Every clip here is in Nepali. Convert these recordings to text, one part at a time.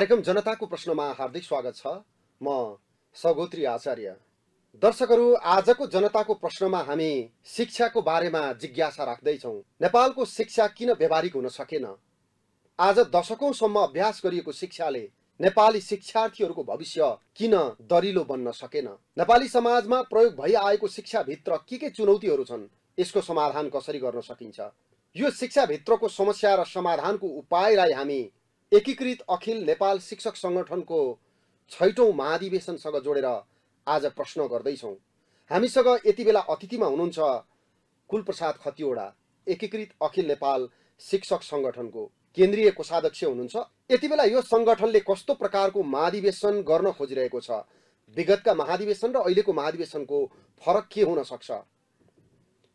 कार्यक्रम जनताको प्रश्नमा हार्दिक स्वागत छ म सगोत्री आचार्य दर्शकहरू आजको जनताको प्रश्नमा हामी शिक्षाको बारेमा जिज्ञासा राख्दैछौँ नेपालको शिक्षा किन व्यवहारिक हुन सकेन आज दशकौँसम्म अभ्यास गरिएको शिक्षाले नेपाली शिक्षार्थीहरूको भविष्य किन दरिलो बन्न सकेन नेपाली समाजमा प्रयोग भइआएको शिक्षाभित्र के के चुनौतीहरू छन् यसको समाधान कसरी गर्न सकिन्छ यो शिक्षाभित्रको समस्या र समाधानको उपायलाई हामी एकीकृत अखिल नेपाल शिक्षक सङ्गठनको छैटौँ महाधिवेशनसँग जोडेर आज प्रश्न गर्दैछौँ हामीसँग यति बेला अतिथिमा हुनुहुन्छ कुलप्रसाद खतिवडा एकीकृत अखिल नेपाल शिक्षक सङ्गठनको केन्द्रीय कोषाध्यक्ष हुनुहुन्छ यति बेला यो सङ्गठनले कस्तो प्रकारको महाधिवेशन गर्न खोजिरहेको छ विगतका महाधिवेशन र अहिलेको महाधिवेशनको फरक के हुन सक्छ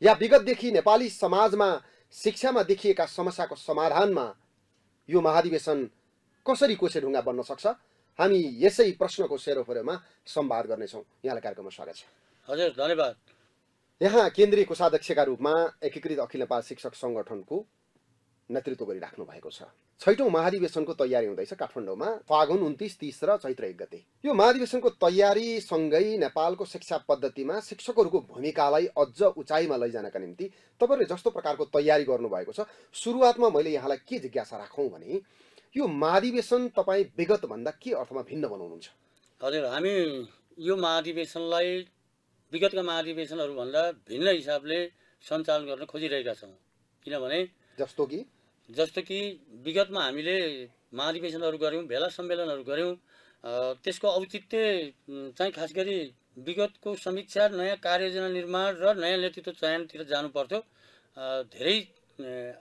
या विगतदेखि नेपाली समाजमा शिक्षामा देखिएका समस्याको समाधानमा यो महाधिवेशन कसरी कोसेढुङ्गा बन्न सक्छ हामी यसै प्रश्नको सेरोफेरोमा सम्वाद गर्नेछौँ यहाँलाई कार्यक्रममा स्वागत छ हजुर धन्यवाद यहाँ केन्द्रीय कोषाध्यक्षका रूपमा एकीकृत अखिल नेपाल शिक्षक सङ्गठनको नेतृत्व गरिराख्नु भएको छ छैटौँ महाधिवेशनको तयारी हुँदैछ काठमाडौँमा फागुन उन्तिस तिस र चैत्र एक गते यो महाधिवेशनको तयारीसँगै नेपालको शिक्षा पद्धतिमा शिक्षकहरूको भूमिकालाई अझ उचाइमा लैजानका निम्ति तपाईँहरूले जस्तो प्रकारको तयारी गर्नुभएको छ सुरुवातमा मैले यहाँलाई के जिज्ञासा राखौँ भने यो महाधिवेशन तपाईँ विगतभन्दा के अर्थमा भिन्न बनाउनुहुन्छ हजुर हामी यो महाधिवेशनलाई विगतका महाधिवेशनहरूभन्दा भिन्न हिसाबले सञ्चालन गर्न खोजिरहेका छौँ किनभने जस्तो कि जस्तो कि विगतमा हामीले महाधिवेशनहरू गऱ्यौँ भेला सम्मेलनहरू गऱ्यौँ त्यसको औचित्य चाहिँ खास गरी विगतको समीक्षा नयाँ कार्ययोजना निर्माण र नयाँ नेतृत्व चयनतिर जानु पर्थ्यो धेरै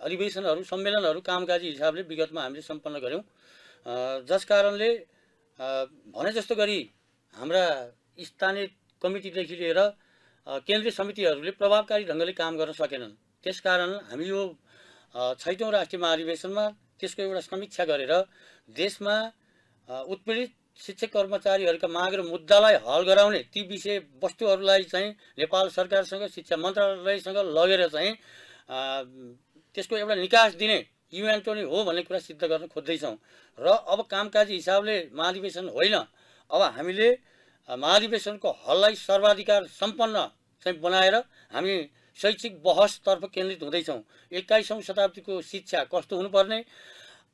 अधिवेशनहरू सम्मेलनहरू कामकाजी हिसाबले विगतमा हामीले सम्पन्न गऱ्यौँ जस कारणले भने जस्तो गरी हाम्रा स्थानीय कमिटीदेखि लिएर केन्द्रीय समितिहरूले प्रभावकारी ढङ्गले काम गर्न सकेनन् त्यसकारण हामी यो छैटौँ राष्ट्रिय महाधिवेशनमा त्यसको एउटा समीक्षा गरेर देशमा उत्पीडित शिक्षक कर्मचारीहरूका माग र मुद्दालाई हल गराउने ती विषय वस्तुहरूलाई चाहिँ नेपाल सरकारसँग शिक्षा मन्त्रालयसँग लगेर चाहिँ त्यसको एउटा निकास दिने युएन्टोनी हो भन्ने कुरा सिद्ध गर्न खोज्दैछौँ र अब कामकाजी हिसाबले महाधिवेशन होइन अब हामीले महाधिवेशनको हललाई सर्वाधिकार सम्पन्न चाहिँ बनाएर हामी शैक्षिक बहसतर्फ केन्द्रित हुँदैछौँ एक्काइसौँ शताब्दीको शिक्षा कस्तो हुनुपर्ने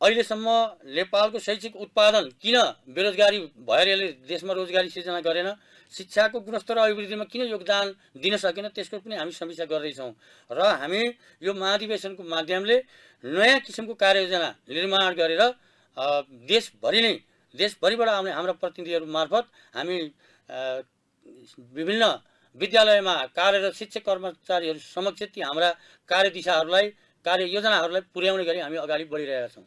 अहिलेसम्म नेपालको शैक्षिक उत्पादन किन बेरोजगारी भएर यसले देशमा रोजगारी सिर्जना गरेन शिक्षाको गुणस्तर अभिवृद्धिमा किन योगदान दिन सकेन त्यसको पनि हामी समीक्षा गर्दैछौँ र हामी यो महाधिवेशनको माध्यमले नयाँ किसिमको कार्ययोजना निर्माण गरेर देशभरि नै देशभरिबाट आउने हाम्रा प्रतिनिधिहरू मार्फत हामी विभिन्न विद्यालयमा कार्यरत शिक्षक कर्मचारीहरू समक्ष ती हाम्रा कार्यदिशाहरूलाई कार्ययोजनाहरूलाई पुर्याउने गरी हामी अगाडि बढिरहेका छौँ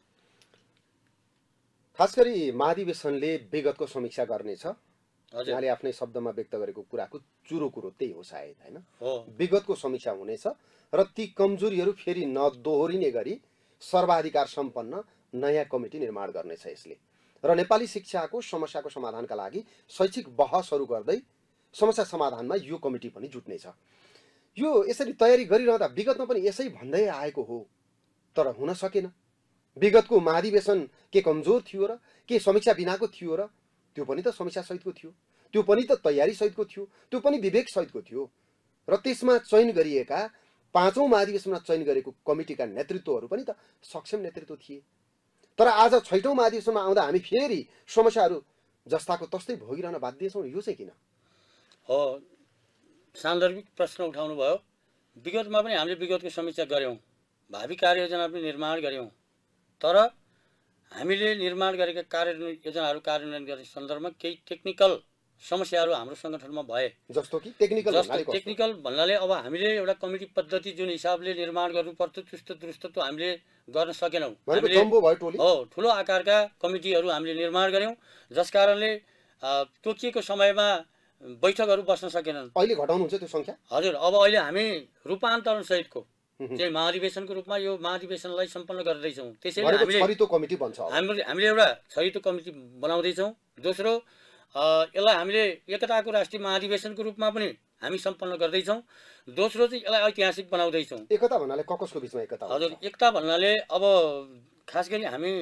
खास गरी महाधिवेशनले विगतको समीक्षा गर्नेछ उहाँले आफ्नै शब्दमा व्यक्त गरेको कुराको चुरो कुरो त्यही हो सायद होइन विगतको समीक्षा हुनेछ र ती कमजोरीहरू फेरि नदोहोरिने गरी सर्वाधिकार सम्पन्न नयाँ कमिटी निर्माण गर्नेछ यसले र नेपाली शिक्षाको समस्याको समाधानका लागि शैक्षिक बहसहरू गर्दै समस्या समाधानमा यो कमिटी पनि जुट्नेछ यो यसरी तयारी गरिरहँदा विगतमा पनि यसै भन्दै आएको हो तर हुन सकेन विगतको महाधिवेशन के कमजोर थियो र के समीक्षा बिनाको थियो र त्यो पनि त समीक्षासहितको थियो त्यो पनि त तयारीसहितको थियो त्यो पनि विवेकसहितको थियो र त्यसमा चयन गरिएका पाँचौँ महाधिवेशनमा चयन गरेको कमिटीका नेतृत्वहरू पनि त सक्षम नेतृत्व थिए तर आज छैटौँ महाधिवेशनमा आउँदा हामी फेरि समस्याहरू जस्ताको तस्तै भोगिरहन बाध्य छौँ यो चाहिँ किन हो सान्दर्भिक प्रश्न उठाउनु भयो विगतमा पनि हामीले विगतको समीक्षा गऱ्यौँ भावी कार्ययोजना पनि निर्माण गऱ्यौँ तर हामीले निर्माण गरेका कार्य योजनाहरू कार्यान्वयन गर्ने सन्दर्भमा केही टेक्निकल समस्याहरू हाम्रो सङ्गठनमा भए जस्तो कि टेक्निकल टेक्निकल भन्नाले अब हामीले एउटा कमिटी पद्धति जुन हिसाबले निर्माण गर्नुपर्थ्यो त्यस्तो दुरुस्त त हामीले गर्न सकेनौँ हो ठुलो आकारका कमिटीहरू हामीले निर्माण गऱ्यौँ जस कारणले तोकिएको समयमा बैठकहरू बस्न सकेनन् अहिले घटाउनुहुन्छ त्यो सङ्ख्या हजुर अब अहिले हामी रूपान्तरण सहितको चाहिँ महाधिवेशनको रूपमा यो महाधिवेशनलाई सम्पन्न गर्दैछौँ त्यसैले हामीले हामीले एउटा छरितो कमिटी बनाउँदैछौँ दोस्रो यसलाई हामीले एकताको राष्ट्रिय महाधिवेशनको रूपमा पनि हामी सम्पन्न गर्दैछौँ दोस्रो चाहिँ यसलाई ऐतिहासिक बनाउँदैछौँ एकता भन्नाले ककसको बिचमा एकता हजुर एकता भन्नाले अब खास गरी हामी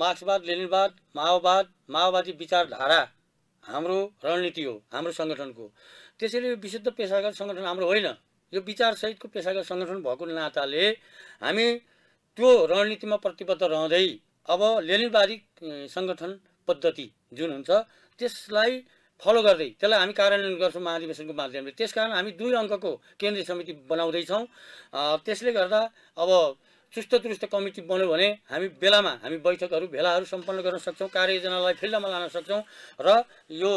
मार्क्सवाद लेनिनवाद माओवाद माओवादी विचारधारा हाम्रो रणनीति हो हाम्रो सङ्गठनको त्यसैले यो विशुद्ध पेसागत सङ्गठन हाम्रो होइन यो विचारसहितको पेसागत सङ्गठन भएको नाताले हामी त्यो रणनीतिमा प्रतिबद्ध रहँदै अब लेनिनवादी सङ्गठन पद्धति जुन हुन्छ त्यसलाई फलो गर्दै त्यसलाई हामी कार्यान्वयन गर्छौँ महाधिवेशनको माध्यमले त्यस कारण हामी दुई अङ्कको केन्द्रीय समिति बनाउँदैछौँ त्यसले गर्दा अब चुस्त दुरुस्त कमिटी बन्यो भने हामी बेलामा हामी बैठकहरू भेलाहरू सम्पन्न गर्न सक्छौँ कार्ययोजनालाई फिल्डमा लान सक्छौँ र यो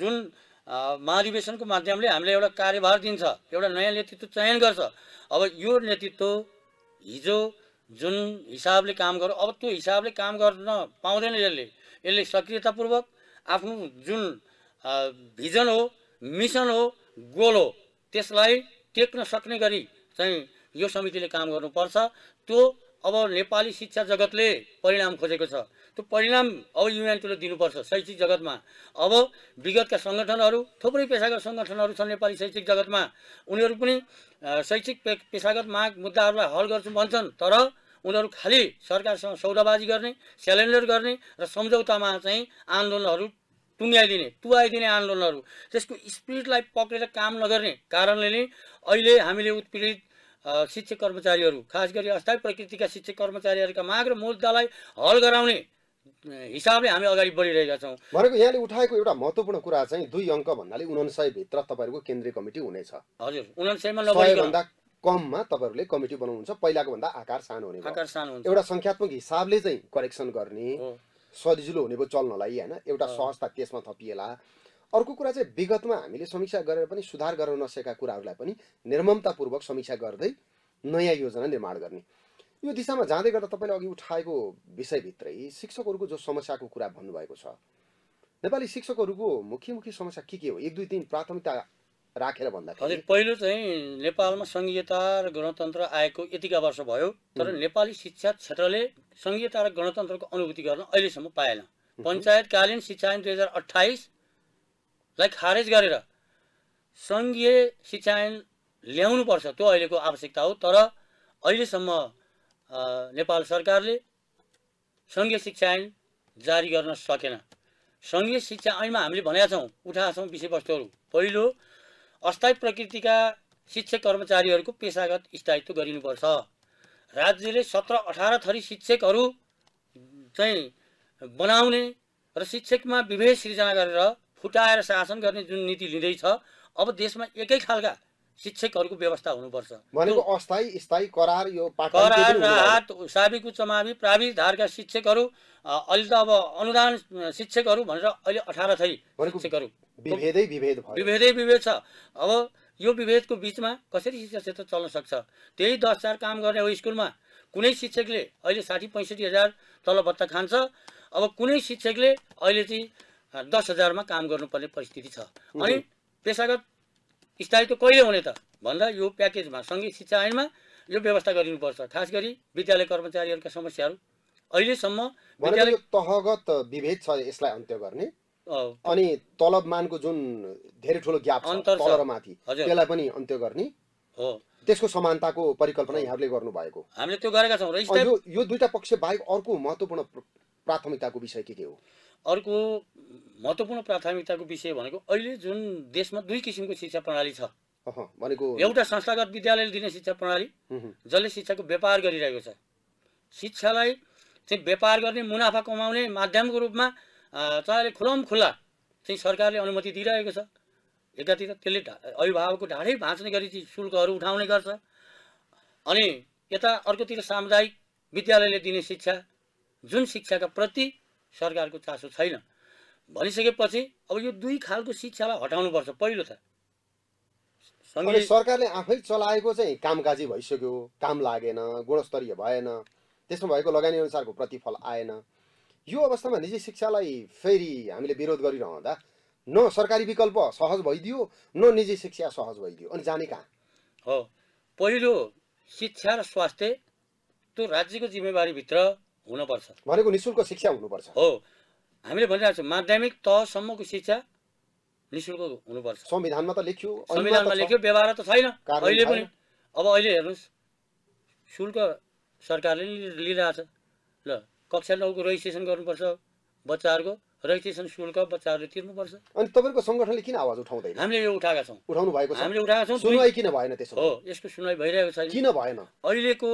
जुन महाधिवेशनको माध्यमले हामीलाई एउटा कार्यभार दिन्छ एउटा नयाँ नेतृत्व चयन गर्छ अब यो नेतृत्व हिजो जुन हिसाबले काम गर्यो अब त्यो हिसाबले काम गर्न पाउँदैन यसले यसले सक्रियतापूर्वक आफ्नो जुन भिजन हो मिसन हो गोल हो त्यसलाई टेक्न सक्ने गरी चाहिँ यो समितिले काम गर्नुपर्छ त्यो अब नेपाली शिक्षा जगतले परिणाम खोजेको छ त्यो परिणाम अब युएनतिर दिनुपर्छ शैक्षिक जगतमा अब विगतका सङ्गठनहरू थुप्रै पेसागत सङ्गठनहरू छन् नेपाली शैक्षिक जगतमा उनीहरू पनि शैक्षिक पे पेसागत माग मुद्दाहरूलाई हल गर्छु भन्छन् तर उनीहरू खालि सरकारसँग सौदाबाजी गर्ने स्यालेन्डर गर्ने र सम्झौतामा चाहिँ आन्दोलनहरू टुङ्ग्याइदिने टुवाइदिने आन्दोलनहरू त्यसको स्पिरिटलाई पक्रेर काम नगर्ने कारणले नै अहिले हामीले उत्पीडित शिक्षक कर्मचारीहरू खास गरी अस्थायी प्रकृतिका शिक्षक कर्मचारीहरूका माग र मुद्दालाई हल गराउने हिसाबले हामी अगाडि बढिरहेका छौँ भनेको यहाँले उठाएको एउटा महत्त्वपूर्ण कुरा चाहिँ दुई अङ्क भन्नाले उनान्सयभित्र तपाईँहरूको केन्द्रीय कमिटी हुनेछ हजुर उनान्सयमा भन्दा कममा तपाईँहरूले कमिटी बनाउनुहुन्छ पहिलाको भन्दा आकार सानो हुने आकार सानो हुन्छ एउटा सङ्ख्यात्मक हिसाबले चाहिँ करेक्सन गर्ने सजिलो हुने भयो चल्नलाई होइन एउटा सहजता त्यसमा थपिएला अर्को कुरा चाहिँ विगतमा हामीले समीक्षा गरेर पनि सुधार गर्न नसकेका कुराहरूलाई पनि निर्ममतापूर्वक समीक्षा गर्दै नयाँ योजना निर्माण गर्ने यो दिशामा जाँदै गर्दा तपाईँले अघि उठाएको विषयभित्रै शिक्षकहरूको जो समस्याको कुरा भन्नुभएको छ नेपाली शिक्षकहरूको मुख्य मुख्य समस्या के के हो एक दुई तिन प्राथमिकता राखेर भन्दा हजुर पहिलो चाहिँ नेपालमा सङ्घीयता र गणतन्त्र आएको यतिका वर्ष भयो तर नेपाली शिक्षा क्षेत्रले सङ्घीयता र गणतन्त्रको अनुभूति गर्न अहिलेसम्म पाएन पञ्चायतकालीन शिक्षा ऐन दुई हजार अठाइस लाई खारेज गरेर सङ्घीय शिक्षा ल्याउनु ल्याउनुपर्छ त्यो अहिलेको आवश्यकता हो तर अहिलेसम्म नेपाल सरकारले सङ्घीय शिक्षा ऐन जारी गर्न सकेन सङ्घीय शिक्षा ऐनमा हामीले भनेका छौँ उठाएका छौँ विषयवस्तुहरू पहिलो अस्थायी प्रकृतिका शिक्षक कर्मचारीहरूको पेसागत स्थायित्व गरिनुपर्छ राज्यले सत्र अठार थरी शिक्षकहरू चाहिँ बनाउने र शिक्षकमा विभेद सिर्जना गरेर फुटाएर शासन गर्ने जुन नीति लिँदैछ अब देशमा एकै खालका शिक्षकहरूको व्यवस्था हुनुपर्छ भनेको अस्थायी स्थायी करार यो करार राहत साबिक प्राविधिक धारका शिक्षकहरू अहिले त अब अनुदान शिक्षकहरू भनेर अहिले अठार थै शिक्षकहरू विभेदै विभेद विभेदै विभेद छ अब यो विभेदको बिचमा कसरी शिक्षा क्षेत्र चल्न सक्छ त्यही दस चार काम गर्ने हो स्कुलमा कुनै शिक्षकले अहिले साठी पैँसठी हजार तल भत्ता खान्छ अब कुनै शिक्षकले अहिले चाहिँ दस हजारमा काम गर्नुपर्ने परिस्थिति छ अनि पेसागत स्थायित्व कहिले हुने त भन्दा यो प्याकेजमा सङ्घीय शिक्षा ऐनमा यो व्यवस्था गरिनुपर्छ खास गरी विद्यालय कर्मचारीहरूका समस्याहरू अहिलेसम्म विद्यालय तहगत विभेद छ यसलाई अन्त्य गर्ने अनि तलबमानको जुन धेरै ठुलो ग्याप र माथि त्यसलाई पनि अन्त्य गर्ने हो त्यसको समानताको परिकल्पना यहाँहरूले गर्नुभएको हामीले त्यो गरेका छौँ र यो दुईटा पक्ष बाहेक अर्को महत्त्वपूर्ण प्राथमिकताको विषय के के हो अर्को महत्त्वपूर्ण प्राथमिकताको विषय भनेको अहिले जुन देशमा दुई किसिमको शिक्षा प्रणाली छ भनेको एउटा संस्थागत विद्यालयले दिने शिक्षा प्रणाली जसले शिक्षाको व्यापार गरिरहेको छ शिक्षालाई चाहिँ व्यापार गर्ने मुनाफा कमाउने माध्यमको रूपमा चाहिँ खुलम खुल्ला चाहिँ सरकारले अनुमति दिइरहेको छ एकातिर त्यसले अभिभावकको ढाडै भाँच्ने गरी चाहिँ शुल्कहरू उठाउने गर्छ अनि यता अर्कोतिर सामुदायिक विद्यालयले दिने शिक्षा जुन शिक्षाका प्रति सरकारको चासो छैन भनिसकेपछि अब यो दुई खालको शिक्षालाई हटाउनुपर्छ पहिलो त सरकारले आफै चलाएको चाहिँ कामकाजी भइसक्यो काम लागेन गुणस्तरीय भएन त्यसमा भएको लगानी अनुसारको प्रतिफल आएन यो अवस्थामा निजी शिक्षालाई फेरि हामीले विरोध गरिरहँदा न सरकारी विकल्प सहज भइदियो न निजी शिक्षा सहज भइदियो अनि जाने कहाँ हो पहिलो शिक्षा र स्वास्थ्य त्यो राज्यको जिम्मेवारीभित्र हुनुपर्छ भनेको निशुल्क शुल्क शिक्षा हुनुपर्छ हो हामीले भनिरहेको छौँ माध्यमिक तहसम्मको शिक्षा निशुल्क शुल्क हुनुपर्छ संविधानमा त लेख्यो संविधानमा लेख्यो व्यवहार त छैन अहिले पनि अब अहिले हेर्नुहोस् शुल्क सरकारले लिइरहेछ ल कक्षा नौको रेजिस्ट्रेसन गर्नुपर्छ बच्चाहरूको रेजिस्ट्रेसन शुल्क बच्चाहरूले तिर्नुपर्छ अनि तपाईँको सङ्गठनले किन आवाज उठाउँदैन हामीले यो उठाएका छौँ उठाउनु भएको हामीले उठाएका छौँ सुनवाई किन भएन त्यसो हो यसको सुनवाई भइरहेको छ किन भएन अहिलेको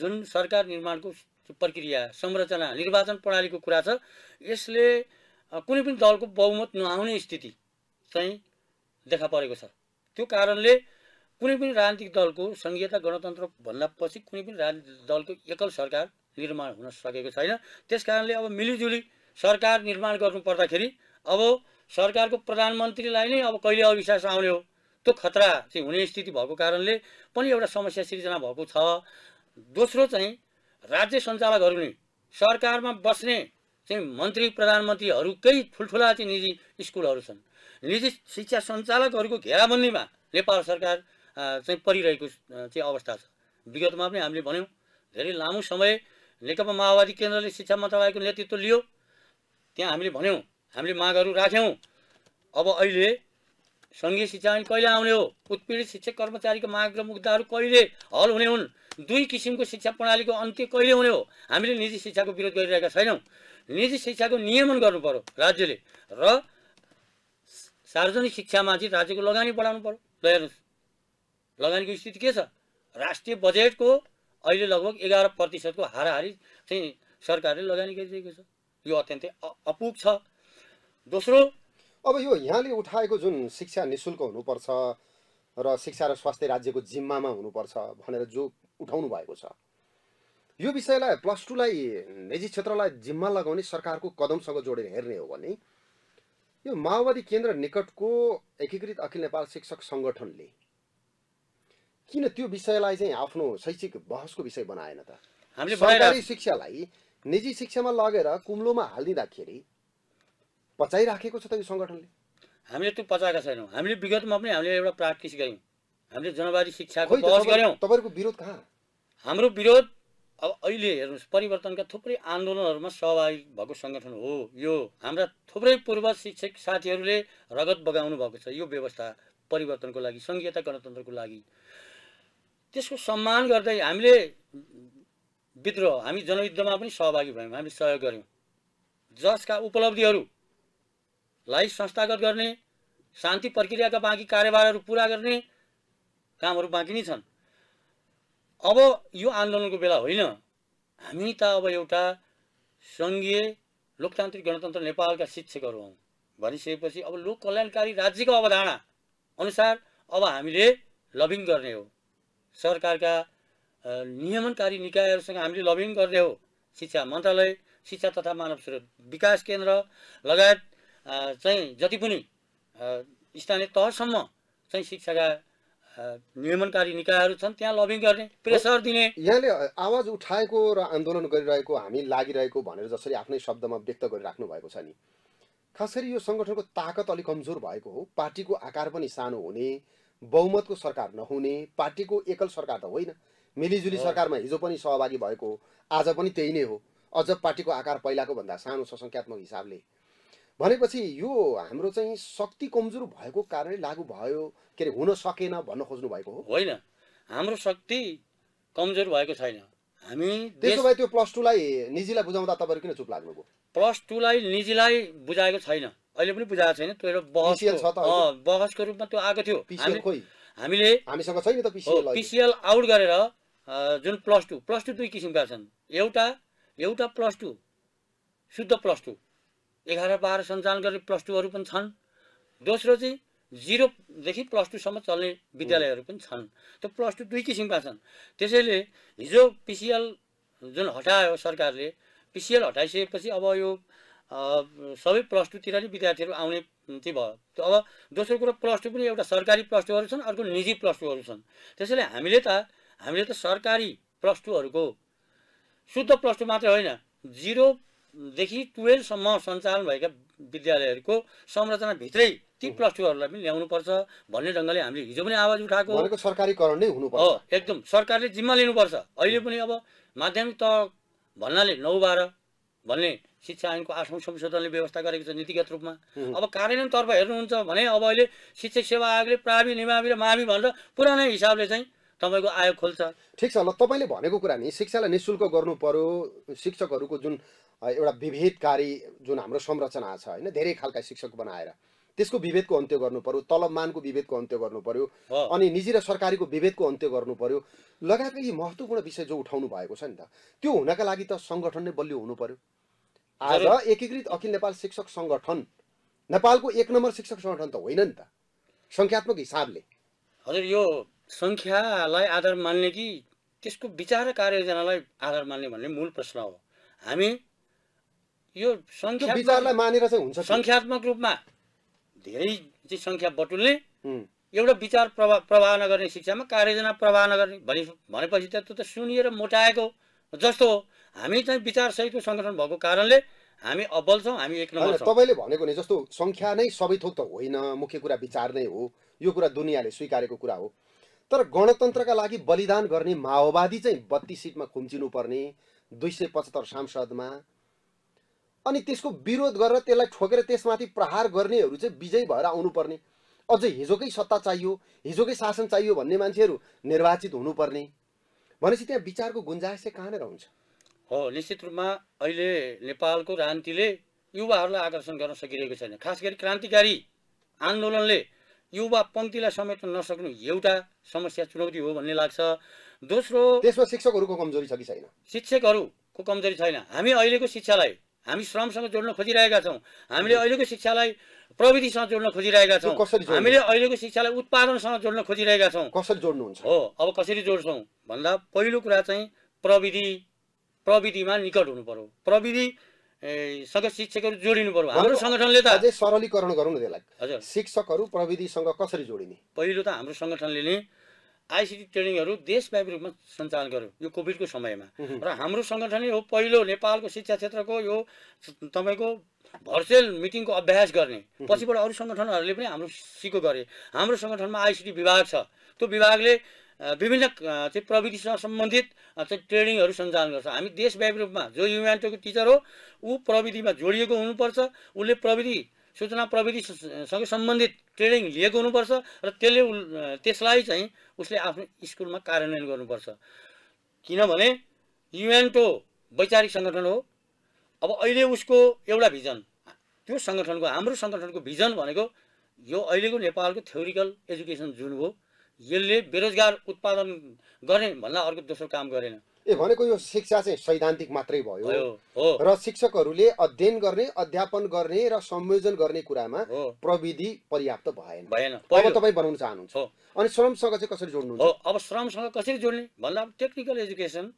जुन सरकार निर्माणको प्रक्रिया संरचना निर्वाचन प्रणालीको कुरा छ यसले कुनै पनि दलको बहुमत नआउने स्थिति चाहिँ देखा परेको छ त्यो कारणले कुनै पनि राजनीतिक दलको सङ्घीयता गणतन्त्र भन्दा पछि कुनै पनि राजनीतिक दलको एकल सरकार निर्माण हुन सकेको छैन त्यस कारणले अब मिलिजुली सरकार निर्माण गर्नु पर्दाखेरि अब सरकारको प्रधानमन्त्रीलाई नै अब कहिले अविश्वास आउने हो त्यो खतरा चाहिँ हुने स्थिति भएको कारणले पनि एउटा समस्या सिर्जना भएको छ दोस्रो चाहिँ राज्य सञ्चालकहरूले सरकारमा बस्ने चाहिँ मन्त्री प्रधानमन्त्रीहरूकै ठुल्ठुला चाहिँ निजी स्कुलहरू छन् निजी शिक्षा सञ्चालकहरूको घेराबन्दीमा नेपाल सरकार चाहिँ परिरहेको चाहिँ अवस्था छ विगतमा पनि हामीले भन्यौँ धेरै लामो समय नेकपा माओवादी केन्द्रले शिक्षा मन्त्रालयको नेतृत्व लियो त्यहाँ हामीले भन्यौँ हामीले मागहरू राख्यौँ अब अहिले सङ्घीय शिक्षा कहिले आउने हो उत्पीडित शिक्षक कर्मचारीको माग र मुद्दाहरू कहिले हल हुने हुन् दुई किसिमको शिक्षा प्रणालीको अन्त्य कहिले हुने हो हामीले निजी शिक्षाको विरोध गरिरहेका छैनौँ निजी शिक्षाको नियमन गर्नु पर्यो राज्यले र सार्वजनिक शिक्षामा चाहिँ राज्यको लगानी बढाउनु पर्यो ल हेर्नुहोस् लगानीको स्थिति के छ राष्ट्रिय बजेटको अहिले लगभग एघार प्रतिशतको हाराहारी चाहिँ सरकारले लगानी गरिरहेको छ यो अत्यन्तै अपुग छ दोस्रो अब यो यहाँले उठाएको जुन शिक्षा निशुल्क हुनुपर्छ र शिक्षा र स्वास्थ्य राज्यको जिम्मामा हुनुपर्छ भनेर जो उठाउनु भएको छ यो विषयलाई प्लस टूलाई निजी क्षेत्रलाई जिम्मा लगाउने सरकारको कदमसँग जोडेर हेर्ने हो भने यो माओवादी केन्द्र निकटको एकीकृत अखिल नेपाल शिक्षक सङ्गठनले किन त्यो विषयलाई चाहिँ आफ्नो शैक्षिक बहसको विषय बनाएन त हामीले सरकारी शिक्षालाई निजी शिक्षामा लगेर कुम्लोमा हालिदिँदाखेरि पचाइराखेको छ त यो सङ्गठनले हामीले त्यो पचाएका छैनौँ हामीले विगतमा पनि हामीले एउटा प्र्याक्टिस गऱ्यौँ हामीले जनवादी शिक्षाको बहस गऱ्यौँ तपाईँहरूको विरोध कहाँ हाम्रो विरोध अब अहिले हेर्नुहोस् परिवर्तनका थुप्रै आन्दोलनहरूमा सहभागी भएको सङ्गठन हो यो हाम्रा थुप्रै पूर्व शिक्षक साथीहरूले रगत बगाउनु भएको छ यो व्यवस्था परिवर्तनको लागि सङ्घीयता गणतन्त्रको लागि त्यसको सम्मान गर्दै हामीले विद्रोह हामी जनयुद्धमा पनि सहभागी भयौँ हामीले सहयोग गऱ्यौँ जसका उपलब्धिहरूलाई संस्थागत गर्ने शान्ति प्रक्रियाका बाँकी कार्यभारहरू पुरा गर्ने कामहरू बाँकी नै छन् अब यो आन्दोलनको बेला होइन हामी त अब एउटा सङ्घीय लोकतान्त्रिक गणतन्त्र नेपालका शिक्षकहरू हौँ भनिसकेपछि अब लोक कल्याणकारी राज्यको अवधारणा अनुसार अब हामीले लभिङ गर्ने हो सरकारका नियमनकारी निकायहरूसँग हामीले लभिङ गर्ने हो शिक्षा मन्त्रालय शिक्षा तथा मानव स्रोत विकास केन्द्र लगायत चाहिँ जति पनि स्थानीय तहसम्म चाहिँ शिक्षाका निर्माणकारी निकायहरू छन् त्यहाँ लबिङ गर्ने प्रेसर दिने यहाँले आवाज उठाएको र आन्दोलन गरिरहेको हामी लागिरहेको भनेर जसरी आफ्नै शब्दमा व्यक्त गरिराख्नु भएको छ नि खास गरी यो सङ्गठनको ताकत अलिक कमजोर भएको हो पार्टीको आकार पनि सानो हुने बहुमतको सरकार नहुने पार्टीको एकल सरकार त होइन मिलिजुली सरकारमा हिजो पनि सहभागी भएको आज पनि त्यही नै हो अझ पार्टीको आकार पहिलाको भन्दा सानो सङ्ख्यात्मक हिसाबले भनेपछि यो हाम्रो चाहिँ शक्ति कमजोर भएको कारणले लागू भयो के अरे हुन सकेन भन्न खोज्नु भएको हो होइन हाम्रो शक्ति कमजोर भएको छैन हामी त्यसो भए त्यो प्लस टूलाई निजीलाई बुझाउँदा तपाईँहरू किन चुप लाग्नुभयो प्लस टूलाई निजीलाई बुझाएको छैन अहिले पनि बुझाएको छैन त्यो एउटा बहसको रूपमा त्यो आएको थियो हामीले हामीसँग छैन त पिसिएल आउट गरेर जुन प्लस टू प्लस टू दुई किसिमका छन् एउटा एउटा प्लस टू शुद्ध प्लस टू एघार बाह्र सञ्चालन गर्ने प्लस टूहरू पनि छन् दोस्रो चाहिँ जिरोदेखि प्लस टूसम्म चल्ने विद्यालयहरू पनि छन् त्यो प्लस टू दुई किसिमका छन् त्यसैले हिजो पिसिएल जुन हटायो सरकारले पिसिएल हटाइसकेपछि अब यो सबै प्लस टूतिर नै विद्यार्थीहरू आउने चाहिँ भयो अब दोस्रो कुरो प्लस टू पनि एउटा सरकारी प्लस टूहरू छन् अर्को निजी प्लस टूहरू छन् त्यसैले हामीले त हामीले त सरकारी प्लस टूहरूको शुद्ध प्लस टू मात्रै होइन जिरो देखि टुवेल्भसम्म सञ्चालन भएका विद्यालयहरूको संरचनाभित्रै ती प्लस टूहरूलाई पनि ल्याउनुपर्छ भन्ने ढङ्गले हामीले हिजो पनि आवाज उठाएको सरकारीकरण नै हुनुपर्छ हो एकदम सरकारले जिम्मा लिनुपर्छ अहिले पनि अब माध्यमिक तह भन्नाले नौ बाह्र भन्ने शिक्षा ऐनको आठौँ संशोधनले व्यवस्था गरेको छ नीतिगत रूपमा अब कार्यान्वयनतर्फ हेर्नुहुन्छ भने अब अहिले शिक्षक सेवा आयोगले प्रावि निमावि र मावि भनेर पुरानै हिसाबले चाहिँ तपाईँको आयोग खोल्छ ठिक छ ल तपाईँले भनेको कुरा नि शिक्षालाई निशुल्क गर्नु पर्यो शिक्षकहरूको जुन एउटा विभेदकारी जुन हाम्रो संरचना छ होइन धेरै खालका शिक्षक बनाएर त्यसको विभेदको अन्त्य गर्नु पर्यो तलबमानको विभेदको अन्त्य गर्नु पर्यो अनि निजी र सरकारीको विभेदको अन्त्य गर्नु पर्यो लगायतका यी महत्त्वपूर्ण विषय जो उठाउनु भएको छ नि त त्यो हुनका लागि त सङ्गठन नै बलियो हुनु पर्यो आज एकीकृत अखिल नेपाल शिक्षक सङ्गठन नेपालको एक नम्बर शिक्षक सङ्गठन त होइन नि त सङ्ख्यात्मक हिसाबले हजुर यो सङ्ख्यालाई आधार मान्ने कि त्यसको विचार कार्ययोजनालाई आधार मान्ने भन्ने मूल प्रश्न हो हामी यो सङ्ख्या मानेर चाहिँ हुन्छ सङ्ख्यात्मक रूपमा धेरै चाहिँ सङ्ख्या बटुल्ने एउटा विचार प्रभा प्रवाह नगर्ने शिक्षामा कार्यजना प्रवाह नगर्ने भने भनेपछि त त्यो त सुनिएर मोटाएको जस्तो हो हामी चाहिँ सहितको सङ्गठन भएको कारणले हामी अब्बल छौँ हामी एक नम्बर तपाईँले भनेको नि जस्तो सङ्ख्या नै सबै थोक त होइन मुख्य कुरा विचार नै हो यो कुरा दुनियाँले स्वीकारेको कुरा हो तर गणतन्त्रका लागि बलिदान गर्ने माओवादी चाहिँ बत्तिस सिटमा खुम्चिनुपर्ने दुई सय पचहत्तर सांसदमा अनि त्यसको विरोध गरेर त्यसलाई ठोकेर त्यसमाथि प्रहार गर्नेहरू चाहिँ विजयी भएर आउनुपर्ने अझ हिजोकै सत्ता चाहियो हिजोकै शासन चाहियो भन्ने मान्छेहरू निर्वाचित हुनुपर्ने भनेपछि त्यहाँ विचारको गुन्जाइस चाहिँ कहाँनिर हुन्छ हो निश्चित रूपमा अहिले नेपालको राजनीतिले युवाहरूलाई आकर्षण गर्न सकिरहेको छैन खास गरी क्रान्तिकारी आन्दोलनले युवा पङ्क्तिलाई समेट्न नसक्नु एउटा समस्या चुनौती हो भन्ने लाग्छ दोस्रो त्यसमा शिक्षकहरूको कमजोरी छ कि छैन शिक्षकहरूको कमजोरी छैन हामी अहिलेको शिक्षालाई हामी श्रमसँग जोड्न खोजिरहेका छौँ हामीले अहिलेको शिक्षालाई प्रविधिसँग जोड्न खोजिरहेका छौँ हामीले अहिलेको शिक्षालाई उत्पादनसँग जोड्न खोजिरहेका छौँ कसरी जोड्नुहुन्छ हो अब कसरी जोड्छौँ भन्दा पहिलो कुरा चाहिँ प्रविधि प्रविधिमा निकट हुनु पर्यो प्रविधि सँग शिक्षकहरू जोडिनु पर्यो हाम्रो सङ्गठनले त अझै सरलीकरण गरौँ न त्यसलाई हजुर शिक्षकहरू प्रविधिसँग कसरी जोडिने पहिलो त हाम्रो सङ्गठनले नै आइसिटी ट्रेनिङहरू देशव्यापी रूपमा सञ्चालन गर्यो यो कोभिडको समयमा र हाम्रो सङ्गठनै हो पहिलो नेपालको शिक्षा क्षेत्रको यो तपाईँको भर्चुअल मिटिङको अभ्यास गर्ने पछिबाट अरू सङ्गठनहरूले पनि हाम्रो सिको गरे हाम्रो सङ्गठनमा आइसिटी विभाग छ त्यो विभागले विभिन्न चाहिँ प्रविधिसँग सम्बन्धित चाहिँ ट्रेनिङहरू सञ्चालन गर्छ हामी देशव्यापी रूपमा जो युएनटोको टिचर हो ऊ प्रविधिमा जोडिएको हुनुपर्छ उसले प्रविधि सूचना प्रविधिसँगै सम्बन्धित ट्रेनिङ लिएको हुनुपर्छ र त्यसले त्यसलाई चाहिँ उसले आफ्नो स्कुलमा कार्यान्वयन गर्नुपर्छ किनभने युएनटो वैचारिक सङ्गठन हो अब अहिले उसको एउटा भिजन त्यो सङ्गठनको हाम्रो सङ्गठनको भिजन भनेको यो अहिलेको नेपालको थ्योरिकल एजुकेसन जुन हो यसले बेरोजगार उत्पादन गर्ने भन्दा अर्को दोस्रो काम गरेन ए भनेको यो शिक्षा चाहिँ सैद्धान्तिक मात्रै भयो र शिक्षकहरूले अध्ययन गर्ने अध्यापन गर्ने र संयोजन गर्ने कुरामा प्रविधि पर्याप्त भएन भएन अब तपाईँ बनाउन चाहनुहुन्छ अनि श्रमसँग चाहिँ कसरी जोड्नुहुन्छ अब श्रमसँग कसरी जोड्ने भन्दा टेक्निकल एजुकेसन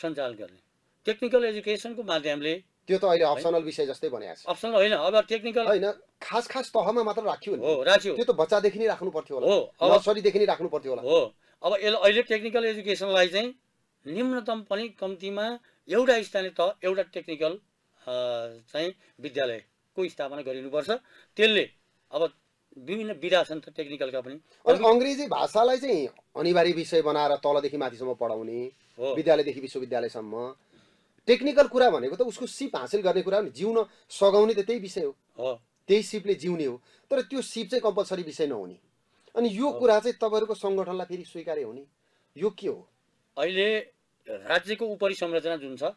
सञ्चालन गर्ने टेक्निकल एजुकेसनको माध्यमले त्यो त अहिले अप्सनल विषय जस्तै भनेको छ अप्सनल होइन अब टेक्निकल होइन खास खास तहमा मात्र राखियो नि हो राख्यो त्यो त बच्चादेखि नै राख्नु पर्थ्यो होला हो सरीदेखि नै राख्नु पर्थ्यो होला हो अब यसलाई अहिले टेक्निकल एजुकेसनलाई चाहिँ निम्नतम पनि कम्तीमा एउटा स्थानीय तह एउटा टेक्निकल चाहिँ विद्यालयको स्थापना गरिनुपर्छ त्यसले अब विभिन्न विधा छन् टेक्निकलका पनि अङ्ग्रेजी भाषालाई चाहिँ अनिवार्य विषय बनाएर तलदेखि माथिसम्म पढाउने विद्यालयदेखि विश्वविद्यालयसम्म टेक्निकल कुरा भनेको त उसको सिप हासिल गर्ने कुरा हो नि जिउन सघाउने त त्यही विषय हो त्यही सिपले जिउने हो तर त्यो सिप चाहिँ कम्पलसरी विषय नहुने अनि यो कुरा चाहिँ तपाईँहरूको सङ्गठनलाई फेरि स्वीकार्य हुने यो के हो अहिले राज्यको उपरि संरचना जुन छ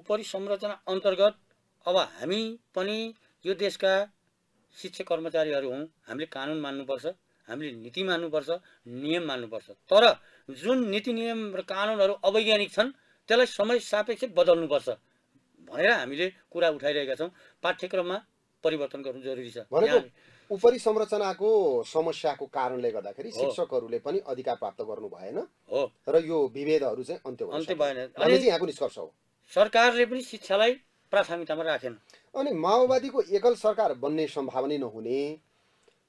उपरी संरचना अन्तर्गत अब हामी पनि यो देशका शिक्षक कर्मचारीहरू हौँ हामीले कानुन मान्नुपर्छ हामीले नीति मान्नुपर्छ नियम मान्नुपर्छ तर जुन नीति नियम र कानुनहरू अवैज्ञानिक छन् त्यसलाई समय सापेक्ष बदल्नुपर्छ भनेर हामीले कुरा उठाइरहेका छौँ पाठ्यक्रममा परिवर्तन गर्नु जरुरी छ उपरी संरचनाको समस्याको कारणले गर्दाखेरि शिक्षकहरूले पनि अधिकार प्राप्त गर्नु भएन र यो विभेदहरू चाहिँ अन्त्य अन्त्य भएन यहाँको निष्कर्ष हो सरकारले पनि शिक्षालाई प्राथमिकतामा राखेन अनि माओवादीको एकल सरकार बन्ने सम्भावना नहुने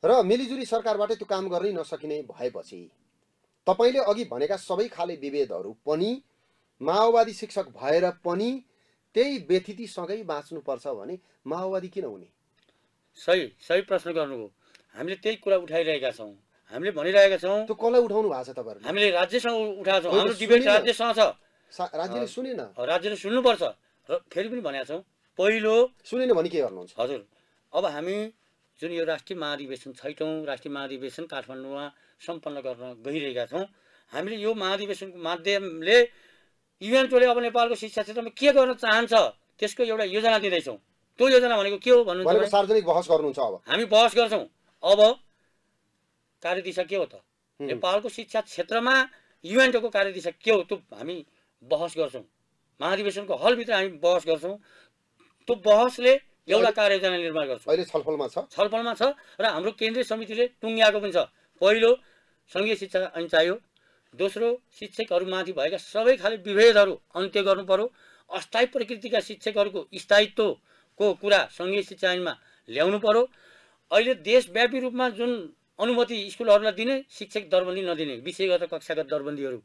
र मिलिजुली सरकारबाट त्यो काम गर्नै नसकिने भएपछि तपाईँले अघि भनेका सबै खाले विभेदहरू पनि माओवादी शिक्षक भएर पनि त्यही व्यथितिसँगै बाँच्नुपर्छ भने माओवादी किन हुने सही सही प्रश्न गर्नुभयो हामीले त्यही कुरा उठाइरहेका छौँ हामीले भनिरहेका छौँ त्यो कसलाई उठाउनु भएको छ तपाईँहरू हामीले राज्यसँग उठाएको छौँ हाम्रो डिबेट राज्यसँग छ राज्यले सुनेन राज्यले सुन्नुपर्छ र फेरि पनि भनेका छौँ पहिलो सुनेन भने के गर्नुहुन्छ हजुर अब हामी जुन यो राष्ट्रिय महाधिवेशन छैटौँ राष्ट्रिय महाधिवेशन काठमाडौँमा सम्पन्न गर्न गइरहेका छौँ हामीले यो महाधिवेशनको माध्यमले युएनटोले अब नेपालको शिक्षा क्षेत्रमा के गर्न चाहन्छ त्यसको एउटा योजना दिँदैछौँ त्यो योजना भनेको के हो भन्नु सार्वजनिक बहस गर्नुहुन्छ अब हामी बहस गर्छौँ अब कार्यदिशा के हो त नेपालको शिक्षा क्षेत्रमा युएनटोको कार्यदिशा के हो त्यो हामी बहस गर्छौँ महाधिवेशनको हलभित्र हामी बहस गर्छौँ त्यो बहसले एउटा कार्ययोजना निर्माण गर्छौँ अहिले छलफलमा छ छलफलमा छ र हाम्रो केन्द्रीय समितिले टुङ्ग्याएको पनि छ पहिलो सङ्घीय शिक्षा ऐन चाहियो दोस्रो शिक्षकहरूमाथि भएका सबै खाले विभेदहरू अन्त्य गर्नु पर्यो अस्थायी प्रकृतिका शिक्षकहरूको स्थायित्व को कुरा सङ्घीय शिक्षा ऐनमा ल्याउनु पर्यो अहिले देशव्यापी रूपमा जुन अनुमति स्कुलहरूलाई दिने शिक्षक दरबन्दी नदिने विषयगत कक्षागत दरबन्दीहरू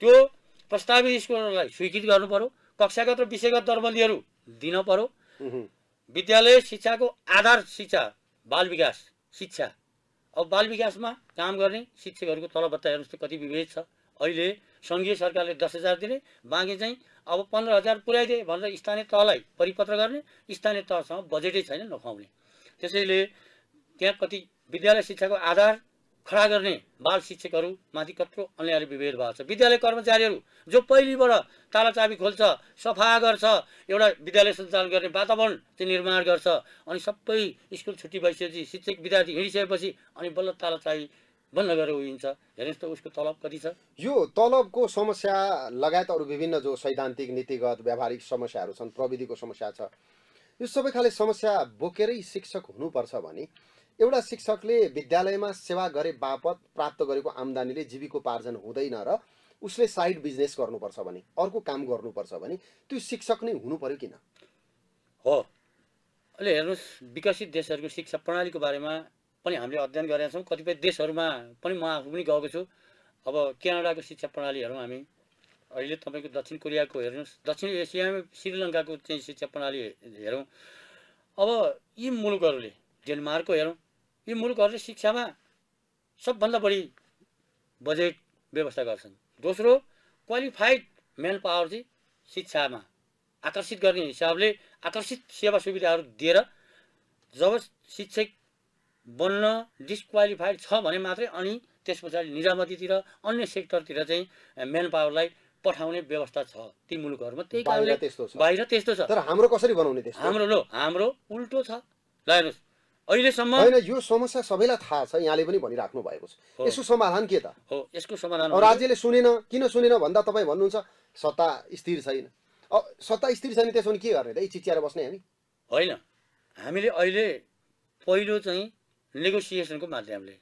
त्यो प्रस्तावित स्कुलहरूलाई स्वीकृत गर्नु पर्यो कक्षागत र विषयगत दरबन्दीहरू दिन पर्यो विद्यालय शिक्षाको आधार शिक्षा बाल विकास शिक्षा अब बाल विकासमा काम गर्ने शिक्षकहरूको तलबत्ता हेर्नुहोस् त कति विभेद छ अहिले सङ्घीय सरकारले दस हजार दिने बाँकी चाहिँ अब पन्ध्र हजार पुर्याइदिए भनेर स्थानीय तहलाई परिपत्र गर्ने स्थानीय तहसँग बजेटै छैन नखुवाउने त्यसैले त्यहाँ कति विद्यालय शिक्षाको आधार खडा गर्ने बाल शिक्षकहरूमाथि कत्रो अन्यायले विभेद भएको छ विद्यालय कर्मचारीहरू जो पहिलेबाट तालाचाबी खोल्छ सफा गर्छ एउटा विद्यालय सञ्चालन गर्ने वातावरण चाहिँ निर्माण गर्छ अनि सबै स्कुल छुट्टी भइसकेपछि शिक्षक विद्यार्थी हिँडिसकेपछि अनि बल्ल तालाचाबी बन्द गरेर उहिन्छ हेर्नुहोस् त उसको तलब कति छ यो तलबको समस्या लगायत अरू विभिन्न जो सैद्धान्तिक नीतिगत व्यावहारिक समस्याहरू छन् प्रविधिको समस्या छ यो सबै खाले समस्या बोकेरै शिक्षक हुनुपर्छ भने एउटा शिक्षकले विद्यालयमा सेवा गरे बापत प्राप्त गरेको आम्दानीले जीविकोपार्जन हुँदैन र उसले साइड बिजनेस गर्नुपर्छ भने अर्को काम गर्नुपर्छ भने त्यो शिक्षक नै हुनु पर्यो किन हो अहिले हेर्नुहोस् विकसित देशहरूको शिक्षा प्रणालीको बारेमा पनि हामीले अध्ययन गरेका छौँ कतिपय देशहरूमा पनि म आफू पनि गएको छु अब क्यानाडाको शिक्षा प्रणाली हेरौँ हामी अहिले तपाईँको दक्षिण कोरियाको हेर्नुहोस् दक्षिण एसियामा श्रीलङ्काको चाहिँ शिक्षा प्रणाली हेरौँ अब यी मुलुकहरूले डेनमार्कको हेरौँ यी मुलुकहरूले शिक्षामा सबभन्दा बढी बजेट व्यवस्था गर्छन् दोस्रो क्वालिफाइड म्यान पावर चाहिँ शिक्षामा आकर्षित गर्ने हिसाबले आकर्षित सेवा सुविधाहरू दिएर जब शिक्षक बन्न डिस्क्वालिफाइड छ भने मात्रै अनि त्यस पछाडि निजामतीतिर अन्य सेक्टरतिर चाहिँ म्यान पावरलाई पठाउने व्यवस्था छ ती मुलुकहरूमा त्यही कारणले बाहिर त्यस्तो छ तर हाम्रो कसरी बनाउने त्यस्तो हाम्रो लो हाम्रो उल्टो छ ल हेर्नुहोस् अहिलेसम्म होइन यो समस्या सबैलाई थाहा छ यहाँले पनि भनिराख्नु भएको छ यसको समाधान के त हो यसको समाधान राज्यले सुनेन किन सुनेन भन्दा तपाईँ भन्नुहुन्छ सत्ता स्थिर छैन सत्ता स्थिर छैन त्यसो भने के गर्ने त चिच्याएर बस्ने हामी होइन हामीले अहिले पहिलो चाहिँ नेगोसिएसनको माध्यमले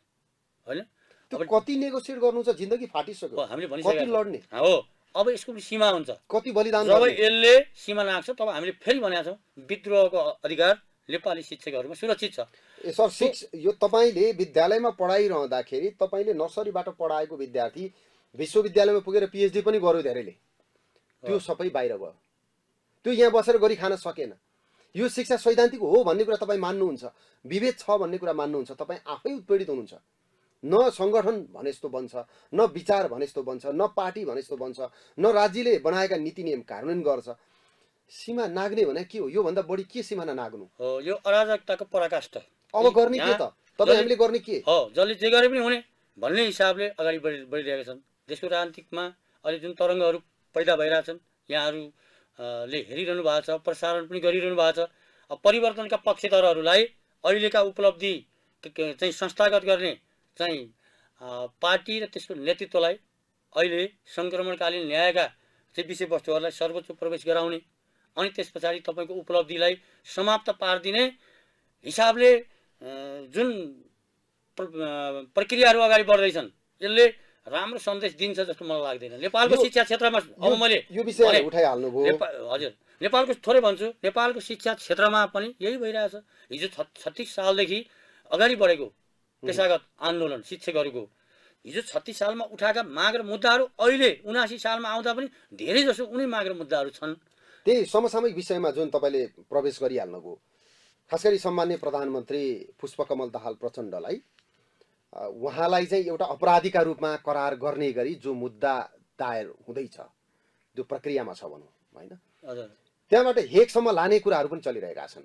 होइन कति नेगोसिएट गर्नु छ जिन्दगी फाटिसक्यो हामीले लड्ने हो अब यसको पनि सीमा हुन्छ कति बलिदान जब यसले सीमा लाग्छ तब हामीले फेरि भनेको छौँ विद्रोहको अधिकार नेपाली शिक्षकहरूमा सुरक्षित छ सर शिक्ष यो तपाईँले विद्यालयमा पढाइरहँदाखेरि तपाईँले नर्सरीबाट पढाएको विद्यार्थी विश्वविद्यालयमा पुगेर पिएचडी पनि गर्यो धेरैले त्यो सबै बाहिर गयो त्यो यहाँ बसेर गरी खान सकेन यो शिक्षा सैद्धान्तिक हो भन्ने कुरा तपाईँ मान्नुहुन्छ विभेद छ भन्ने कुरा मान्नुहुन्छ तपाईँ आफै उत्पीडित हुनुहुन्छ न सङ्गठन भने जस्तो बन्छ न विचार भने जस्तो बन्छ न पार्टी भने जस्तो बन्छ न राज्यले बनाएका नीति नियम कार्यान्वयन गर्छ सीमा नाग्ने भने के हो योभन्दा बढी के सीमा नाग्नु हो यो अराजकताको पराकाष्ठ अब गर्ने के त तपाईँ हामीले गर्ने के हो जसले जे गरे पनि हुने भन्ने हिसाबले अगाडि बढि बढिरहेका छन् देशको राजनीतिकमा अहिले जुन तरङ्गहरू पैदा भइरहेछन् यहाँहरू ले हेरिरहनु भएको छ प्रसारण पनि गरिरहनु भएको छ परिवर्तनका पक्षधरहरूलाई अहिलेका उपलब्धि चाहिँ संस्थागत गर्ने चाहिँ पार्टी र त्यसको नेतृत्वलाई अहिले सङ्क्रमणकालीन ल्याएका चाहिँ विषयवस्तुहरूलाई सर्वोच्च प्रवेश गराउने अनि त्यस पछाडि तपाईँको उपलब्धिलाई समाप्त पारिदिने हिसाबले जुन प्रक्रियाहरू अगाडि बढ्दैछन् यसले राम्रो सन्देश दिन्छ जस्तो मलाई लाग्दैन नेपालको शिक्षा क्षेत्रमा अब मैले यो विषय उठाइहाल्नुभयो हजुर नेपालको थोरै भन्छु नेपालको शिक्षा क्षेत्रमा पनि यही भइरहेछ हिजो छ छत्तिस सालदेखि अगाडि बढेको पेसागत आन्दोलन शिक्षकहरूको हिजो छत्तिस सालमा उठाएका माग र मुद्दाहरू अहिले उनासी सालमा आउँदा पनि धेरै जसो उनी माग र मुद्दाहरू छन् त्यही समसामयिक विषयमा जुन तपाईँले प्रवेश गरिहाल्नुभयो खास गरी सम्मान्य प्रधानमन्त्री पुष्पकमल दाहाल प्रचण्डलाई उहाँलाई चाहिँ एउटा अपराधीका रूपमा करार गर्ने गरी जो मुद्दा दायर हुँदैछ त्यो प्रक्रियामा छ भनौँ होइन त्यहाँबाट हेकसम्म लाने कुराहरू पनि चलिरहेका छन्